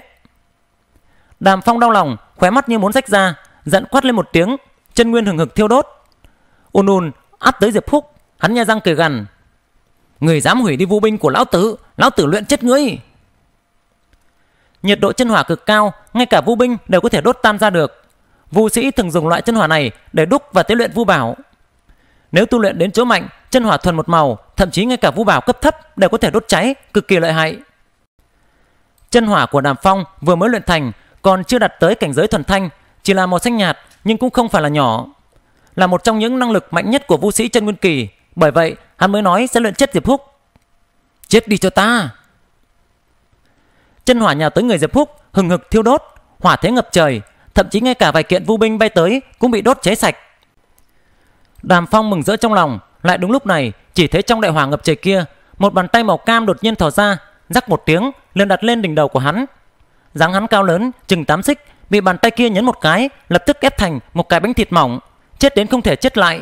Speaker 1: Đàm Phong đau lòng, khóe mắt như muốn rách ra, giận quát lên một tiếng, chân nguyên hừng hực thiêu đốt. Ùn ùn áp tới Diệp Phúc, hắn nhe răng cười gằn. Người dám hủy đi vũ binh của lão tử, lão tử luyện chết ngươi. Nhiệt độ chân hỏa cực cao, ngay cả vu binh đều có thể đốt tan ra được. Vu sĩ thường dùng loại chân hỏa này để đúc và tế luyện vu bảo. Nếu tu luyện đến chỗ mạnh, chân hỏa thuần một màu, thậm chí ngay cả vu bảo cấp thấp đều có thể đốt cháy, cực kỳ lợi hại. Chân hỏa của Đàm Phong vừa mới luyện thành, còn chưa đạt tới cảnh giới thuần thanh, chỉ là màu xanh nhạt nhưng cũng không phải là nhỏ. Là một trong những năng lực mạnh nhất của vũ sĩ chân nguyên kỳ, bởi vậy hắn mới nói sẽ luyện chết Diệp Húc. Chết đi cho ta! chân hỏa nhào tới người Diệp Phúc, hừng hực thiêu đốt, hỏa thế ngập trời, thậm chí ngay cả vài kiện vũ binh bay tới cũng bị đốt cháy sạch. Đàm Phong mừng rỡ trong lòng, lại đúng lúc này, chỉ thấy trong đại hỏa ngập trời kia, một bàn tay màu cam đột nhiên thò ra, rắc một tiếng, liền đặt lên đỉnh đầu của hắn. Dáng hắn cao lớn, chừng tám xích, bị bàn tay kia nhấn một cái, lập tức ép thành một cái bánh thịt mỏng, chết đến không thể chết lại.